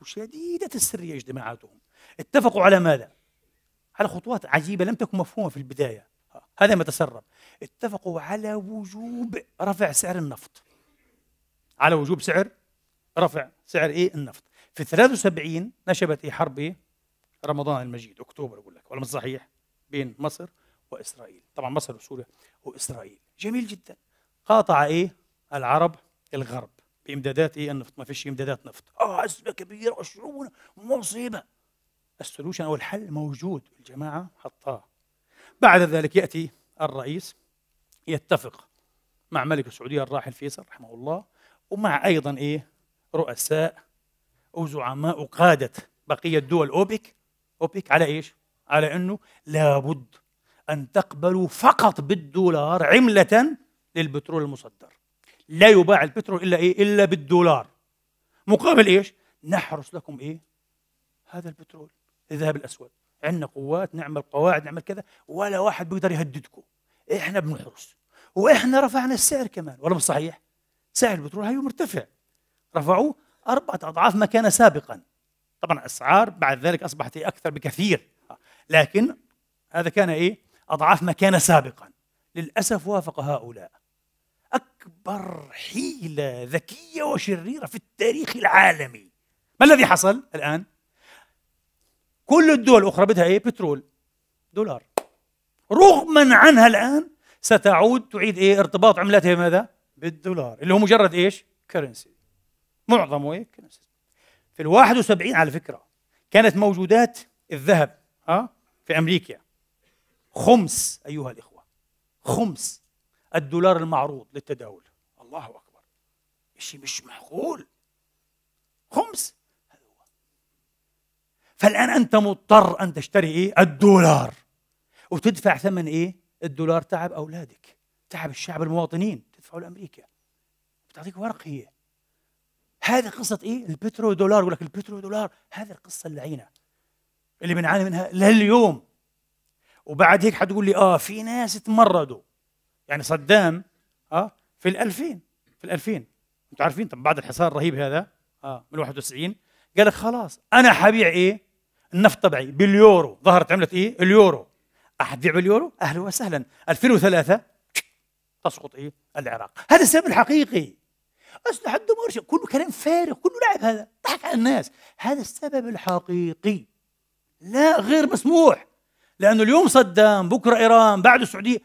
وشديده السريه اجتماعاتهم اتفقوا على ماذا على خطوات عجيبه لم تكن مفهومه في البدايه هذا ما تسرب اتفقوا على وجوب رفع سعر النفط على وجوب سعر رفع سعر ايه النفط في 73 نشبت ايه حرب ايه رمضان المجيد اكتوبر اقول لك ولا مش صحيح بين مصر واسرائيل طبعا مصر وسوريا واسرائيل جميل جدا قاطع ايه العرب الغرب بامدادات ايه النفط ما فيش امدادات نفط اه ازمه كبيره وشعوبنا مصيبه السولوشن او الحل موجود الجماعه حطاه بعد ذلك يأتي الرئيس يتفق مع ملك السعودية الراحل فيصل رحمه الله ومع أيضا إيه رؤساء وزعماء وقادة بقية دول أوبك أوبك على إيش؟ على أنه لابد أن تقبلوا فقط بالدولار عملة للبترول المصدر لا يباع البترول إلا إيه؟ إلا بالدولار مقابل إيش؟ نحرس لكم إيه؟ هذا البترول الذهب الأسود عندنا قوات نعمل قواعد نعمل كذا ولا واحد بيقدر يهددكم احنا بنحرس واحنا رفعنا السعر كمان ولا مش صحيح سعر البترول هي مرتفع رفعوه أربعة أضعاف ما كان سابقا طبعا أسعار بعد ذلك أصبحت أكثر بكثير لكن هذا كان إيه أضعاف ما كان سابقا للأسف وافق هؤلاء أكبر حيلة ذكية وشريرة في التاريخ العالمي ما الذي حصل الآن؟ كل الدول الاخرى بدها إيه بترول دولار رغما عنها الآن ستعود تعيد إيه ارتباط عملتها ماذا بالدولار اللي هو مجرد إيش كرنسي معظمه إيه كرنسي في ال 71 على فكرة كانت موجودات الذهب ها في أمريكا خمس أيها الإخوة خمس الدولار المعروض للتداول الله أكبر شيء مش معقول خمس فالآن أنت مضطر أن تشتري إيه؟ الدولار وتدفع ثمن إيه؟ الدولار تعب أولادك تعب الشعب المواطنين تدفعه لأمريكا بتعطيك ورق هي هذه قصة إيه؟ البترو دولار يقول لك البترو دولار هذه القصة اللعينة اللي بنعاني منها لليوم وبعد هيك حتقول لي آه في ناس تمردوا يعني صدام آه في الألفين في الألفين أنتم عارفين طب بعد الحصار الرهيب هذا آه من 91 قال لك خلاص أنا حبيع إيه؟ النفط طبعي باليورو ظهرت عملة ايه اليورو احد يبيع باليورو اهلا وسهلا 2003 تسقط ايه العراق هذا السبب الحقيقي اسلحه الدمار كله كلام فارغ كله لعب هذا ضحك على الناس هذا السبب الحقيقي لا غير مسموح لانه اليوم صدام بكره ايران بعده السعوديه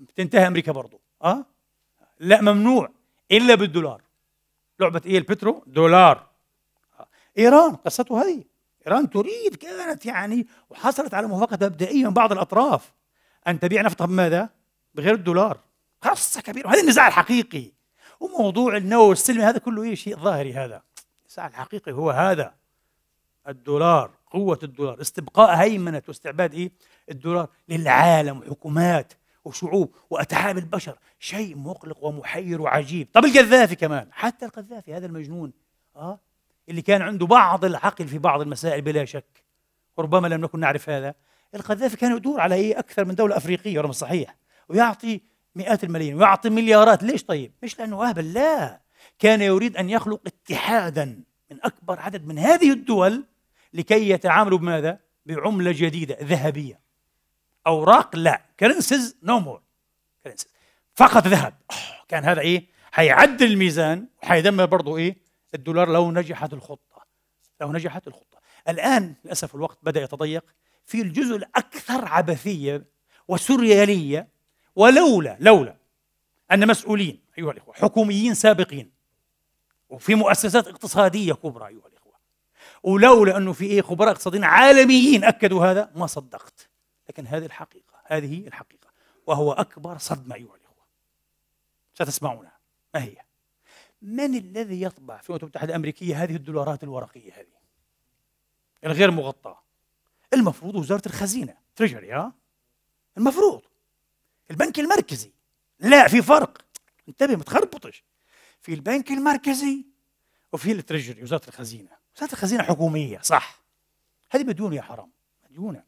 بتنتهي امريكا برضه اه لا ممنوع الا بالدولار لعبه ايه البترو دولار آه. ايران قصته هذه إيران تريد كانت يعني وحصلت على موافقة مبدئية من بعض الأطراف أن تبيع نفطها بماذا؟ بغير الدولار قصة كبيرة وهذا النزاع الحقيقي وموضوع النووي السلمي هذا كله إيه شيء ظاهري هذا النزاع الحقيقي هو هذا الدولار قوة الدولار استبقاء هيمنة واستعباد إيه؟ الدولار للعالم وحكومات وشعوب وأتعاب البشر شيء مقلق ومحير وعجيب طب القذافي كمان حتى القذافي هذا المجنون آه اللي كان عنده بعض العقل في بعض المسائل بلا شك ربما لم نكن نعرف هذا القذافي كان يدور على ايه اكثر من دوله افريقيه رغم صحيح ويعطي مئات الملايين ويعطي مليارات ليش طيب مش لانه اهبل لا كان يريد ان يخلق اتحادا من اكبر عدد من هذه الدول لكي يتعاملوا بماذا بعمله جديده ذهبيه اوراق لا كرنسز نو مور فقط ذهب كان هذا ايه حيعدل الميزان وحيدمر برضه ايه الدولار لو نجحت الخطة لو نجحت الخطة الآن للأسف الوقت بدأ يتضيق في الجزء الأكثر عبثية وسريالية ولولا لولا أن مسؤولين أيها الإخوة حكوميين سابقين وفي مؤسسات اقتصادية كبرى أيها الإخوة ولولا أنه في إيه خبراء اقتصاديين عالميين أكدوا هذا ما صدقت لكن هذه الحقيقة هذه الحقيقة وهو أكبر صدمة أيها الإخوة ستسمعونها ما هي؟ من الذي يطبع في الولايات المتحدة الأمريكية هذه الدولارات الورقية هذه الغير مغطاة المفروض وزارة الخزينة تريجري ها المفروض البنك المركزي لا في فرق انتبه ما تخربطش في البنك المركزي وفي التريجري وزارة الخزينة وزارة الخزينة حكومية صح هذه مديونة يا حرام مديونة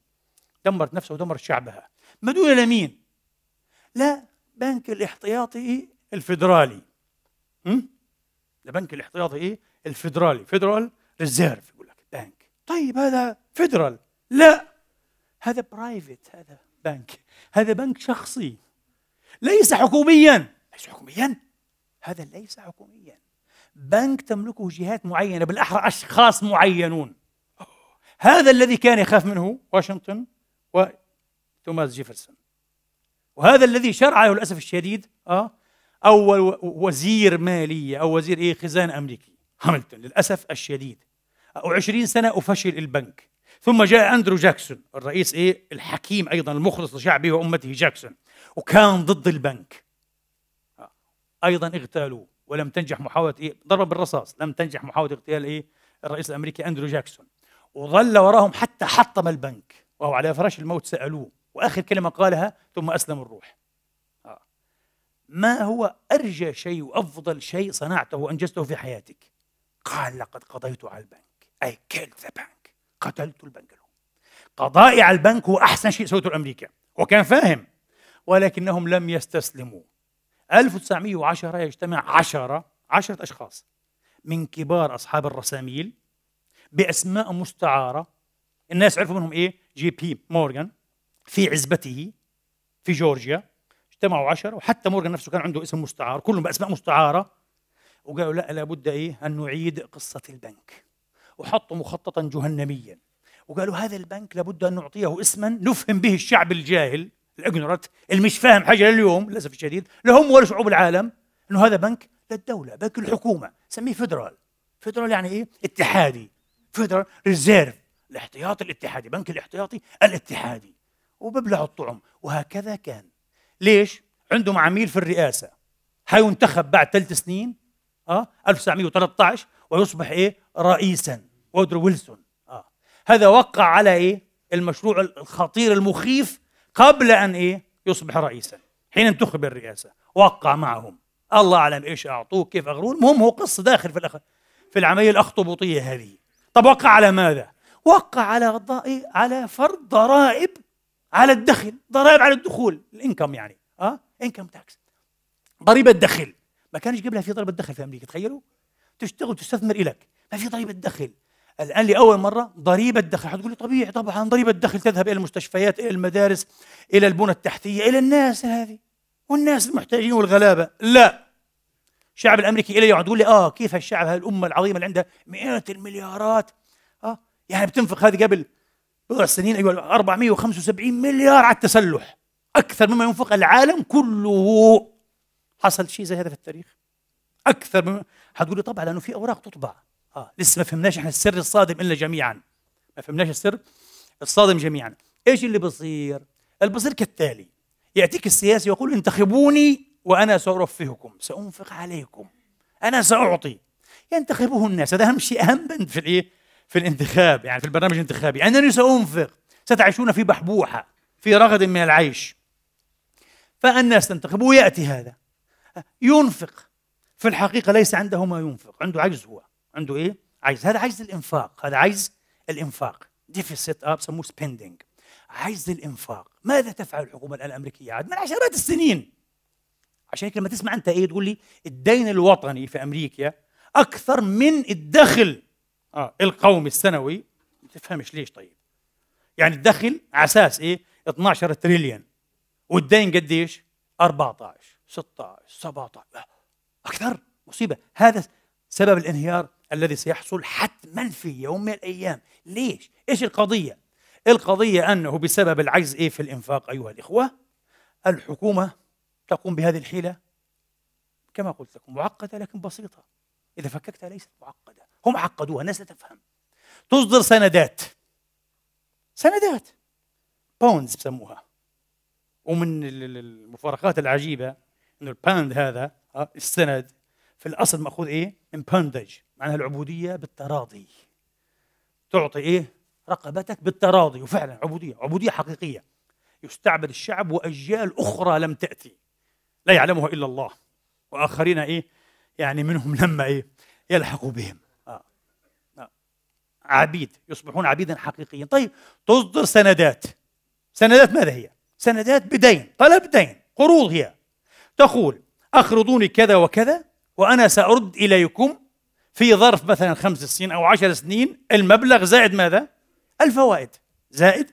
دمرت نفسها ودمرت شعبها مديونة لمين؟ لا بنك الاحتياطي الفيدرالي م? لبنك الاحتياطي ايه الفيدرالي فيدرال ريزيرف يقول لك بنك طيب هذا فيدرال لا هذا برايفت هذا بنك هذا بنك شخصي ليس حكوميا ليس حكوميا هذا ليس حكوميا بنك تملكه جهات معينه بالاحرى اشخاص معينون هذا الذي كان يخاف منه واشنطن وتوماس جيفرسون وهذا الذي شرع للاسف الشديد اه أول وزير مالية أو وزير إيه خزانة أمريكي هاملتون للأسف الشديد و20 سنة أفشل البنك ثم جاء أندرو جاكسون الرئيس إيه الحكيم أيضا المخلص لشعبه وأمته جاكسون وكان ضد البنك آه. أيضا اغتالوه ولم تنجح محاولة إيه ضرب بالرصاص لم تنجح محاولة اغتيال إيه الرئيس الأمريكي أندرو جاكسون وظل وراهم حتى حطم البنك وهو على فراش الموت سألوه وآخر كلمة قالها ثم أسلم الروح ما هو أرجى شيء وأفضل شيء صنعته وأنجزته في حياتك قال لقد قضيت على البنك أي كيلد ذا bank قتلت البنك قضائي على البنك هو أحسن شيء سويته أمريكا وكان فاهم ولكنهم لم يستسلموا 1910 يجتمع عشرة عشرة أشخاص من كبار أصحاب الرساميل بأسماء مستعارة الناس عرفوا منهم إيه جي بي مورغان في عزبته في جورجيا اجتمعوا عشرة وحتى مورغان نفسه كان عنده اسم مستعار كلهم بأسماء مستعارة وقالوا لا لابد إيه أن نعيد قصة البنك وحطوا مخططا جهنميا وقالوا هذا البنك لابد أن نعطيه اسما نفهم به الشعب الجاهل الأجنرت اللي مش فاهم حاجة لليوم للأسف الشديد لا هم ولا شعوب العالم أنه هذا بنك للدولة بنك الحكومة سميه فيدرال فيدرال يعني إيه اتحادي فيدرال ريزيرف الاحتياطي الاتحادي بنك الاحتياطي الاتحادي وببلع الطعم وهكذا كان ليش؟ عندهم عميل في الرئاسة حينتخب بعد ثلاث سنين اه 1913 ويصبح ايه؟ رئيسا وودرو ويلسون اه هذا وقع على ايه؟ المشروع الخطير المخيف قبل ان ايه؟ يصبح رئيسا حين انتخب الرئاسة وقع معهم الله أعلم إيش أعطوه كيف أغروه المهم هو قصة داخل في الأخ... في العملية الأخطبوطية هذه طب وقع على ماذا؟ وقع على ض... إيه؟ على فرض ضرائب على الدخل ضرائب على الدخول الانكم يعني اه انكم تاكس ضريبه الدخل ما كانش قبلها في ضريبه دخل في امريكا تخيلوا تشتغل تستثمر الك ما في ضريبه دخل الان لاول مره ضريبه دخل حتقول طبيعي طبعا ضريبه دخل تذهب الى المستشفيات الى المدارس الى البنى التحتيه الى الناس هذه والناس المحتاجين والغلابه لا الشعب الامريكي الى اليوم تقول لي اه كيف الشعب هذه الامه العظيمه اللي عندها مئات المليارات اه يعني بتنفق هذه قبل بضع سنين أيها 475 مليار على التسلح أكثر مما ينفق العالم كله حصل شيء زي هذا في التاريخ أكثر مما هتقول لي طبعا لأنه في أوراق تطبع آه لسه ما فهمناش احنا السر الصادم إلا جميعا ما فهمناش السر الصادم جميعا ايش اللي بصير؟ اللي بصير كالتالي يأتيك السياسي ويقول انتخبوني وأنا سأرفهكم سأنفق عليكم أنا سأعطي ينتخبه الناس هذا أهم شيء أهم بند في الإيه؟ في الانتخاب يعني في البرنامج الانتخابي أنني سأنفق ستعيشون في بحبوحة في رغد من العيش فالناس تنتخب ويأتي هذا ينفق في الحقيقة ليس عنده ما ينفق عنده عجز هو عنده إيه؟ عجز هذا عجز الإنفاق هذا عجز الإنفاق ديفيسيت أب سموه سبيندينج عجز الإنفاق ماذا تفعل الحكومة الأمريكية عاد من عشرات السنين عشان هيك لما تسمع أنت إيه تقول لي الدين الوطني في أمريكا أكثر من الدخل اه القومي السنوي ما تفهمش ليش طيب يعني الدخل على اساس ايه 12 تريليون والدين قديش 14 16 17 اكثر مصيبه هذا سبب الانهيار الذي سيحصل حتما في يوم من الايام ليش ايش القضيه القضيه انه بسبب العجز ايه في الانفاق ايها الاخوه الحكومه تقوم بهذه الحيله كما قلت لكم معقده لكن بسيطه اذا فككتها ليست معقده هم عقدوها الناس لا تفهم تصدر سندات سندات باوندز بسموها ومن المفارقات العجيبه انه الباند هذا آه، السند في الاصل ماخوذ ايه؟ من باندج معناها العبوديه بالتراضي تعطي ايه؟ رقبتك بالتراضي وفعلا عبوديه عبوديه حقيقيه يستعبد الشعب واجيال اخرى لم تاتي لا يعلمها الا الله واخرين ايه؟ يعني منهم لما ايه؟ يلحقوا بهم عبيد يصبحون عبيدا حقيقيين طيب تصدر سندات سندات ماذا هي سندات بدين طلب دين قروض هي تقول أخرضوني كذا وكذا وأنا سأرد إليكم في ظرف مثلا خمس سنين أو عشر سنين المبلغ زائد ماذا؟ الفوائد زائد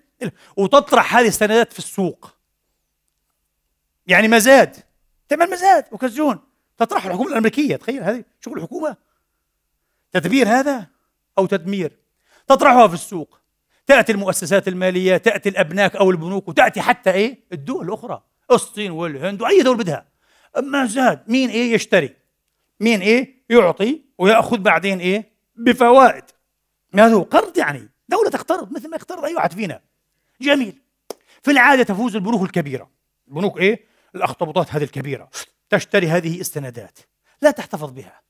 وتطرح هذه السندات في السوق يعني مزاد تعمل مزاد وكزيون تطرح الحكومة الأمريكية تخيل هذه شغل الحكومة تدبير هذا أو تدمير تطرحها في السوق تأتي المؤسسات المالية تأتي الأبناك أو البنوك وتأتي حتى إيه الدول الأخرى الصين والهند وأي دول بدها ما زاد مين إيه يشتري مين إيه يعطي ويأخذ بعدين إيه بفوائد هذا هو قرض يعني دولة تقترض مثل ما يقترض أي واحد فينا جميل في العادة تفوز البنوك الكبيرة البنوك إيه الأخطبوطات هذه الكبيرة تشتري هذه استندات لا تحتفظ بها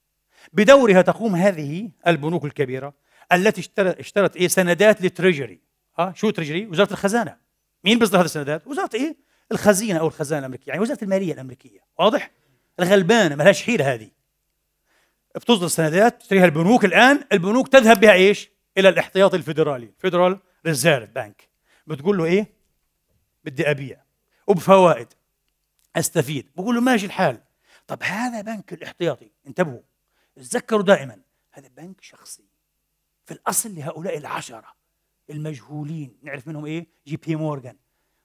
بدورها تقوم هذه البنوك الكبيرة التي اشترت اشترت ايه سندات لتريجري ها آه، شو تريجري وزاره الخزانه مين بيصدر هذه السندات وزاره ايه الخزينه او الخزانه الامريكيه يعني وزاره الماليه الامريكيه واضح الغلبانه ما لهاش حيله هذه بتصدر سندات تشتريها البنوك الان البنوك تذهب بها ايش الى الاحتياطي الفيدرالي فيدرال ريزيرف بانك بتقول له ايه بدي ابيع وبفوائد استفيد بقول له ماشي الحال طب هذا بنك الاحتياطي انتبهوا تذكروا دائما هذا بنك شخصي في الأصل لهؤلاء العشرة المجهولين نعرف منهم إيه؟ جي بي مورغان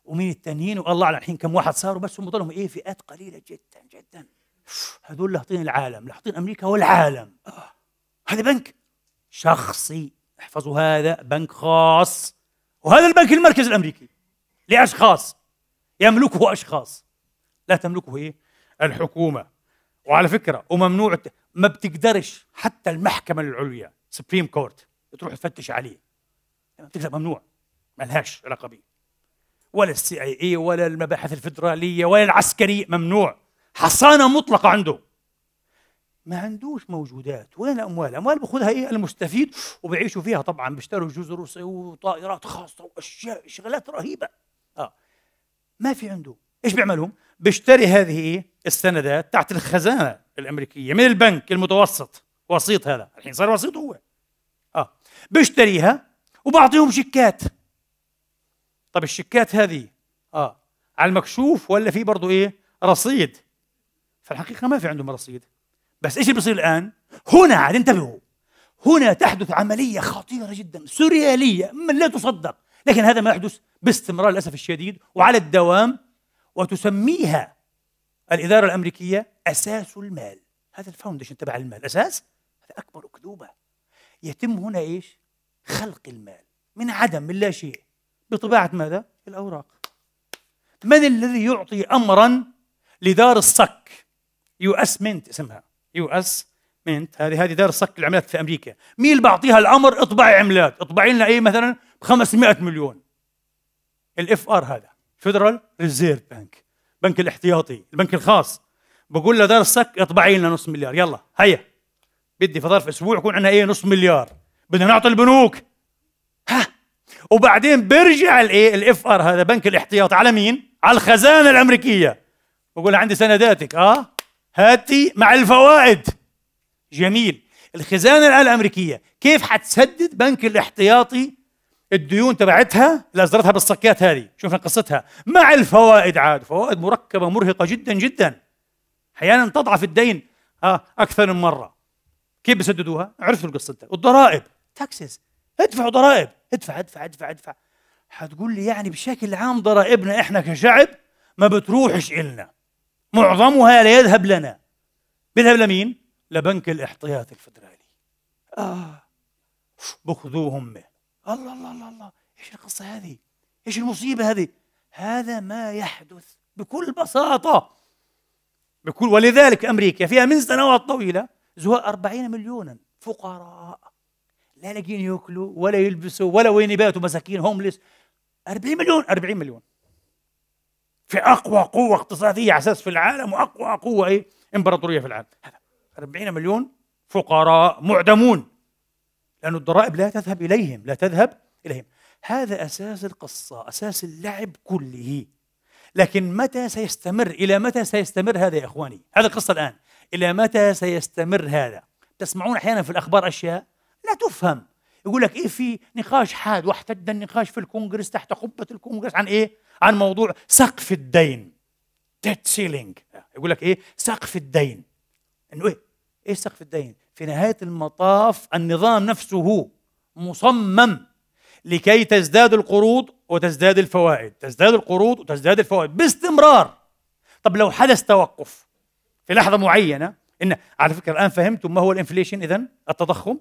ومين التانيين والله على الحين كم واحد صاروا بس هم ضلهم إيه فئات قليلة جدا جدا هذول لاحطين العالم لاحطين أمريكا والعالم آه. هذا بنك شخصي احفظوا هذا بنك خاص وهذا البنك المركزي الأمريكي لأشخاص يملكه أشخاص لا تملكه إيه؟ الحكومة وعلى فكرة وممنوع ما بتقدرش حتى المحكمة العليا سبريم كورت تروح تفتش عليه يعني تكذب ممنوع ما لهاش علاقه به ولا السي اي اي ولا المباحث الفدراليه ولا العسكري ممنوع حصانه مطلقه عنده ما عندوش موجودات وين الاموال اموال بياخذها ايه المستفيد وبيعيشوا فيها طبعا بيشتروا جزر وطائرات خاصه واشياء شغلات رهيبه اه ما في عنده ايش بيعملوا بيشتري هذه إيه؟ السندات تحت الخزانه الامريكيه من البنك المتوسط وسيط هذا الحين صار وسيط هو بشتريها وبعطيهم شيكات طب الشيكات هذه اه على المكشوف ولا في برضه ايه رصيد فالحقيقه ما في عندهم رصيد بس ايش اللي بيصير الان هنا عاد انتبهوا هنا تحدث عمليه خطيره جدا سرياليه من لا تصدق لكن هذا ما يحدث باستمرار للاسف الشديد وعلى الدوام وتسميها الاداره الامريكيه اساس المال هذا الفاونديشن تبع المال اساس هذا اكبر اكذوبه يتم هنا ايش؟ خلق المال من عدم من لا شيء بطباعة ماذا؟ الأوراق من الذي يعطي أمرا لدار الصك يو اس منت اسمها يو اس منت هذه هذه دار الصك العملات في امريكا مين اللي بعطيها الامر اطبعي عملات اطبعي لنا اي مثلا ب 500 مليون الاف ار هذا فيدرال ريزيرف بنك بنك الاحتياطي البنك الخاص بقول لدار الصك اطبعي لنا نص مليار يلا هيا بدي في ظرف اسبوع يكون عندنا ايه نص مليار بدنا نعطي البنوك ها وبعدين بيرجع الايه الاف ار هذا بنك الاحتياط على مين على الخزانه الامريكيه بقول عندي سنداتك اه هاتي مع الفوائد جميل الخزانه الامريكيه كيف حتسدد بنك الاحتياطي الديون تبعتها اللي اصدرتها بالصكات هذه شوفنا قصتها مع الفوائد عاد فوائد مركبه مرهقه جدا جدا احيانا تضعف الدين آه اكثر من مره كيف بسددوها؟ عرفوا القصه انت الضرائب تاكسز ادفعوا ضرائب ادفع ادفع ادفع ادفع حتقول لي يعني بشكل عام ضرائبنا احنا كشعب ما بتروحش إلنا معظمها لا يذهب لنا بيذهب لمين؟ لبنك الاحتياطي الفدرالي آه بخذوه همه الله الله الله الله ايش القصة هذه؟ ايش المصيبة هذه؟ هذا ما يحدث بكل بساطة بكل ولذلك أمريكا فيها من سنوات طويلة زهاء أربعين مليونا فقراء لا لقين ياكلوا ولا يلبسوا ولا وين يباتوا مساكين هومليس 40 مليون 40 مليون في اقوى قوه اقتصاديه على اساس في العالم واقوى قوه ايه امبراطوريه في العالم 40 مليون فقراء معدمون لأن الضرائب لا تذهب إليهم لا تذهب إليهم هذا أساس القصة أساس اللعب كله لكن متى سيستمر إلى متى سيستمر هذا يا إخواني هذا القصة الآن إلى متى سيستمر هذا تسمعون أحيانا في الأخبار أشياء لا تفهم يقول لك إيه في نقاش حاد واحتد النقاش في الكونغرس تحت قبة الكونغرس عن إيه؟ عن موضوع سقف الدين debt ceiling يقول لك إيه؟ سقف الدين إنه إيه؟ إيه سقف الدين؟ في نهاية المطاف النظام نفسه مصمم لكي تزداد القروض وتزداد الفوائد تزداد القروض وتزداد الفوائد باستمرار طب لو حدث توقف في لحظه معينه ان على فكره الان فهمتم ما هو الانفليشن اذا التضخم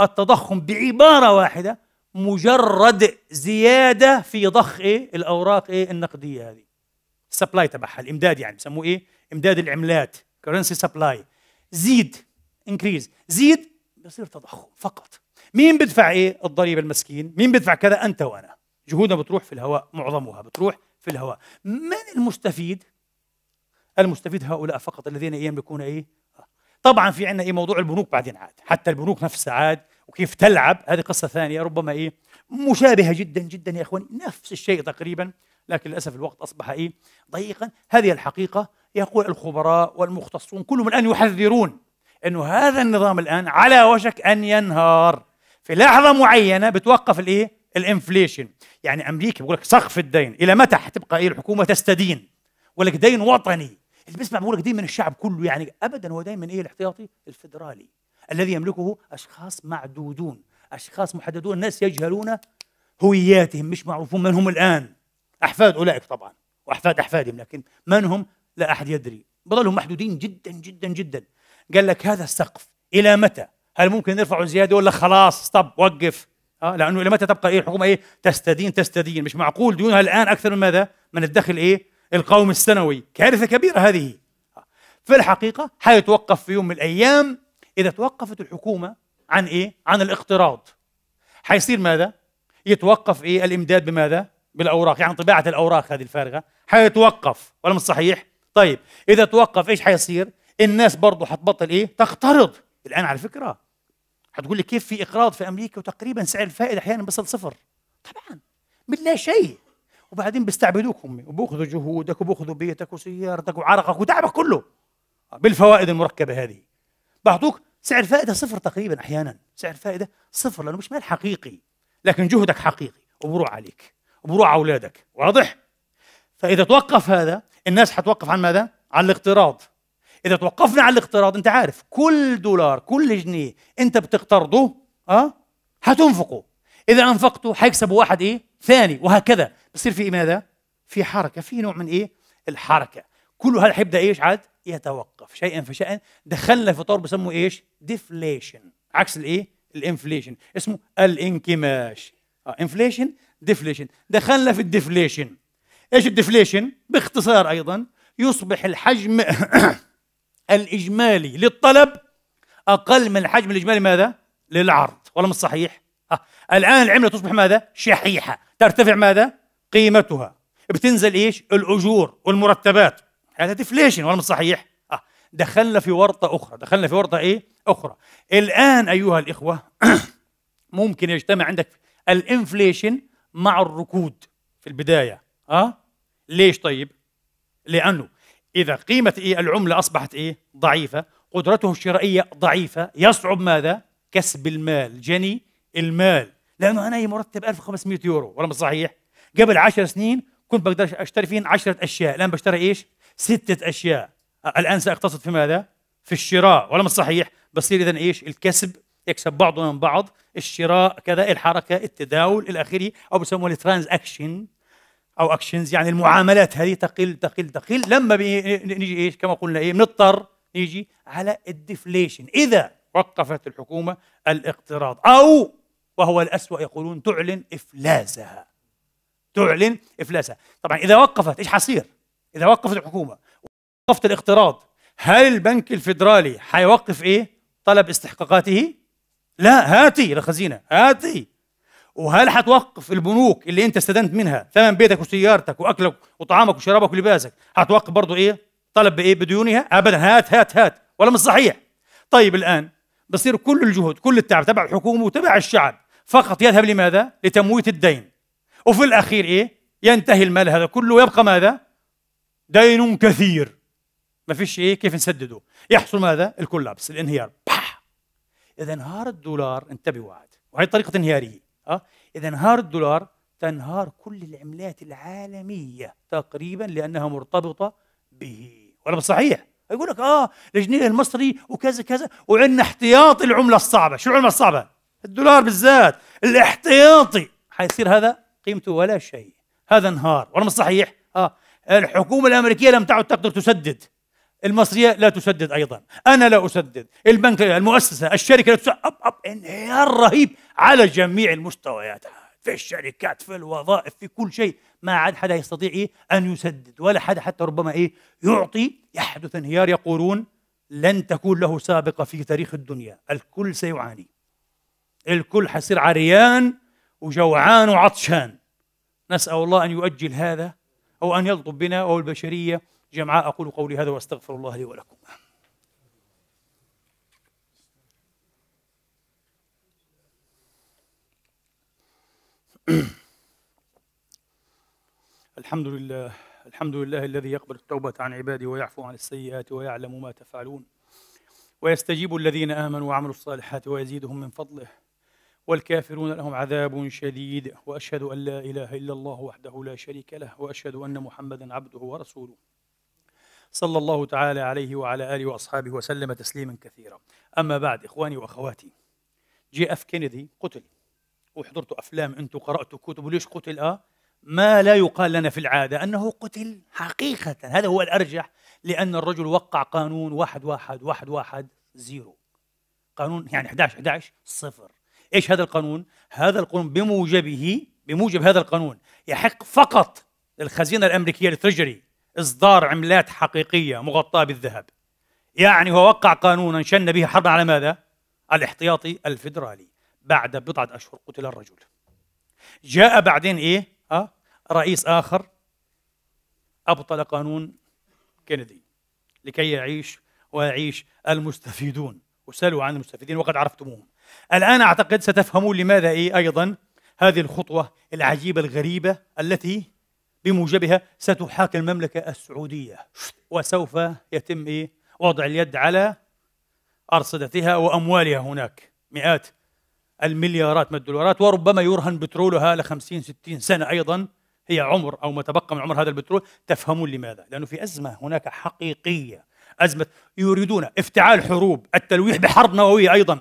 التضخم بعباره واحده مجرد زياده في ضخ ايه الاوراق ايه النقديه هذه السبلاي تبعها الامداد يعني بسموه ايه امداد العملات كرنسي سبلاي زيد انكريز زيد بصير تضخم فقط مين بدفع ايه الضريبه المسكين مين بدفع كذا انت وانا جهودنا بتروح في الهواء معظمها بتروح في الهواء من المستفيد المستفيد هؤلاء فقط الذين يملكون ايه طبعا في عندنا ايه موضوع البنوك بعدين عاد حتى البنوك نفسها عاد وكيف تلعب هذه قصه ثانيه ربما ايه مشابهه جدا جدا يا اخواني نفس الشيء تقريبا لكن للاسف الوقت اصبح ايه ضيقا هذه الحقيقه يقول الخبراء والمختصون كلهم الان يحذرون انه هذا النظام الان على وشك ان ينهار في لحظه معينه بتوقف الايه الانفليشن يعني امريكا بقول لك سقف الدين الى متى حتبقى ايه الحكومه تستدين ولك دين وطني اللي بيسمع بقولك دي من الشعب كله يعني ابدا هو دايما ايه الاحتياطي الفدرالي الذي يملكه اشخاص معدودون اشخاص محددون الناس يجهلون هوياتهم مش معروفون من هم الان احفاد اولئك طبعا واحفاد احفادهم لكن من هم لا احد يدري بضلهم محدودين جدا جدا جدا قال لك هذا السقف الى متى هل ممكن نرفعه زياده ولا خلاص طب وقف اه لانه الى متى تبقى ايه الحكومه ايه تستدين تستدين مش معقول ديونها الان اكثر من ماذا من الدخل ايه القوم السنوي كارثة كبيرة هذه في الحقيقة حيتوقف في يوم من الأيام إذا توقفت الحكومة عن إيه؟ عن الاقتراض حيصير ماذا؟ يتوقف إيه الإمداد بماذا؟ بالأوراق يعني طباعة الأوراق هذه الفارغة حيتوقف ولا مش صحيح؟ طيب إذا توقف إيش حيصير؟ الناس برضه حتبطل إيه؟ تقترض الآن على فكرة حتقول لي كيف في إقراض في أمريكا وتقريبا سعر الفائدة أحيانا بيصل صفر طبعا من لا شيء وبعدين بيستعبدوك امي وبياخذوا جهودك وبياخذوا بيتك وسيارتك وعرقك وتعبك كله بالفوائد المركبه هذه بعطوك سعر فائده صفر تقريبا احيانا سعر فائده صفر لانه مش مال حقيقي لكن جهدك حقيقي وبروع عليك وبروع على اولادك واضح فاذا توقف هذا الناس حتوقف عن ماذا عن الاقتراض اذا توقفنا عن الاقتراض انت عارف كل دولار كل جنيه انت بتقترضه اه حتنفقه اذا انفقته حيكسبوا واحد ايه ثاني وهكذا بصير في إيه ماذا؟ في حركه في نوع من ايه؟ الحركه كل هذا حيبدا ايش عاد؟ يتوقف شيئا فشيئا دخلنا في طور بسموه ايش؟ ديفليشن عكس الايه؟ الانفليشن اسمه الانكماش اه انفليشن ديفليشن دخلنا في الديفليشن ايش الديفليشن؟ باختصار ايضا يصبح الحجم الاجمالي للطلب اقل من الحجم الاجمالي ماذا؟ للعرض ولا مش صحيح؟ آه. الان العمله تصبح ماذا؟ شحيحه ترتفع ماذا؟ قيمتها بتنزل ايش الاجور والمرتبات هذا ديفليشن ولا مش صحيح آه. دخلنا في ورطه اخرى دخلنا في ورطه ايه اخرى الان ايها الاخوه ممكن يجتمع عندك الانفليشن مع الركود في البدايه اه ليش طيب لانه اذا قيمه ايه العمله اصبحت ايه ضعيفه قدرته الشرائيه ضعيفه يصعب ماذا كسب المال جني المال لانه انا مرتب 1500 يورو ولا مش صحيح قبل عشر سنين كنت بقدر اشتري فيهن عشرة اشياء الان بشتري ايش ستة اشياء الان ساقتصد في ماذا في الشراء ولا مش صحيح بصير اذا ايش الكسب يكسب بعضه من بعض الشراء كذا الحركه التداول الى اخره او بسموه الترانز اكشن او اكشنز يعني المعاملات هذه تقل تقل تقل لما نيجي ايش كما قلنا ايه بنضطر نيجي على الديفليشن اذا وقفت الحكومه الاقتراض او وهو الاسوا يقولون تعلن افلاسها تعلن إفلاسها طبعا إذا وقفت إيش حصير إذا وقفت الحكومة وقفت الاقتراض هل البنك الفيدرالي حيوقف إيه طلب استحقاقاته لا هاتي الخزينة هاتي وهل حتوقف البنوك اللي انت استدنت منها ثمن بيتك وسيارتك واكلك وطعامك وشرابك ولباسك حتوقف برضه ايه طلب بايه بديونها ابدا هات هات هات ولا مش صحيح طيب الان بصير كل الجهود كل التعب تبع الحكومه وتبع الشعب فقط يذهب لماذا لتمويت الدين وفي الأخير إيه ينتهي المال هذا كله ويبقى ماذا دين كثير ما فيش إيه كيف نسدده يحصل ماذا الكولابس الانهيار بح! إذا انهار الدولار انتبهوا عاد وهي طريقة انهيارية أه؟ إذا انهار الدولار تنهار كل العملات العالمية تقريبا لأنها مرتبطة به ولا صحيح يقول لك اه الجنيه المصري وكذا كذا وعندنا احتياطي العمله الصعبه، شو العمله الصعبه؟ الدولار بالذات الاحتياطي حيصير هذا قيمته ولا شيء هذا انهار ولا مش صحيح اه الحكومه الامريكيه لم تعد تقدر تسدد المصريه لا تسدد ايضا انا لا اسدد البنك المؤسسه الشركه لا تسدد أب أب انهيار رهيب على جميع المستويات في الشركات في الوظائف في كل شيء ما عاد حدا يستطيع إيه ان يسدد ولا حدا حتى ربما ايه يعطي يحدث انهيار يقولون لن تكون له سابقه في تاريخ الدنيا الكل سيعاني الكل حيصير عريان وجوعان وعطشان نسأل الله أن يؤجل هذا أو أن يلطف بنا أو البشرية جمعاء أقول قولي هذا وأستغفر الله لي ولكم الحمد لله الحمد لله الذي يقبل التوبة عن عباده ويعفو عن السيئات ويعلم ما تفعلون ويستجيب الذين آمنوا وعملوا الصالحات ويزيدهم من فضله والكافرون لهم عذاب شديد واشهد ان لا اله الا الله وحده لا شريك له واشهد ان محمدا عبده ورسوله صلى الله تعالى عليه وعلى اله واصحابه وسلم تسليما كثيرا اما بعد اخواني واخواتي جي اف كينيدي قتل وحضرت افلام انتم قراتوا كتب ليش قتل اه ما لا يقال لنا في العاده انه قتل حقيقه هذا هو الارجح لان الرجل وقع قانون واحد واحد واحد واحد زيرو قانون يعني 11 11 صفر ايش هذا القانون؟ هذا القانون بموجبه بموجب هذا القانون يحق فقط للخزينه الامريكيه للترجري اصدار عملات حقيقيه مغطاه بالذهب. يعني هو وقع قانونا شن به حربا على ماذا؟ الاحتياطي الفيدرالي بعد بضعه اشهر قتل الرجل. جاء بعدين ايه؟ أه؟ رئيس اخر ابطل قانون كندي لكي يعيش ويعيش المستفيدون وسألوا عن المستفيدين وقد عرفتموهم الآن أعتقد ستفهمون لماذا إيه أيضا هذه الخطوة العجيبة الغريبة التي بموجبها ستحاك المملكة السعودية وسوف يتم إيه وضع اليد على أرصدتها وأموالها هناك مئات المليارات من الدولارات وربما يرهن بترولها لخمسين ستين سنة أيضا هي عمر أو ما تبقى من عمر هذا البترول تفهمون لماذا لأنه في أزمة هناك حقيقية أزمة يريدون افتعال حروب التلويح بحرب نووية أيضا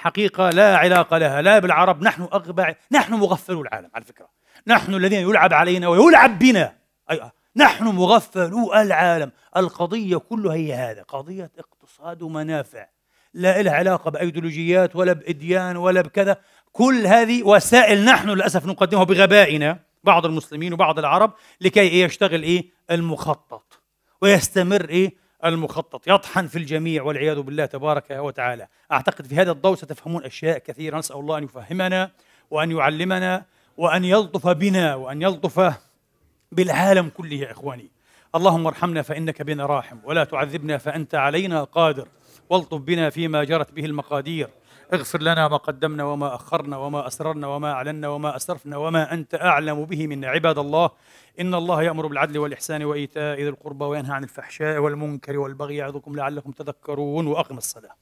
حقيقة لا علاقة لها لا بالعرب نحن أغبى نحن مغفلو العالم على فكرة نحن الذين يلعب علينا ويلعب بنا أيوة. نحن مغفلو العالم القضية كلها هي هذا قضية اقتصاد ومنافع لا لها علاقة بأيديولوجيات ولا بإديان ولا بكذا كل هذه وسائل نحن للأسف نقدمها بغبائنا بعض المسلمين وبعض العرب لكي إيه يشتغل إيه المخطط ويستمر إيه المخطط يطحن في الجميع والعياذ بالله تبارك وتعالى أعتقد في هذا الضوء ستفهمون أشياء كثيرة نسأل الله أن يفهمنا وأن يعلمنا وأن يلطف بنا وأن يلطف بالعالم كله يا إخواني اللهم ارحمنا فإنك بنا راحم ولا تعذبنا فأنت علينا قادر والطف بنا فيما جرت به المقادير اغفر لنا ما قدمنا وما أخرنا وما أسررنا وما أعلنا وما أسرفنا وما أنت أعلم به منا عباد الله إن الله يأمر بالعدل والإحسان وإيتاء ذي القربى وينهى عن الفحشاء والمنكر والبغي يعظكم لعلكم تذكرون وأقم الصلاة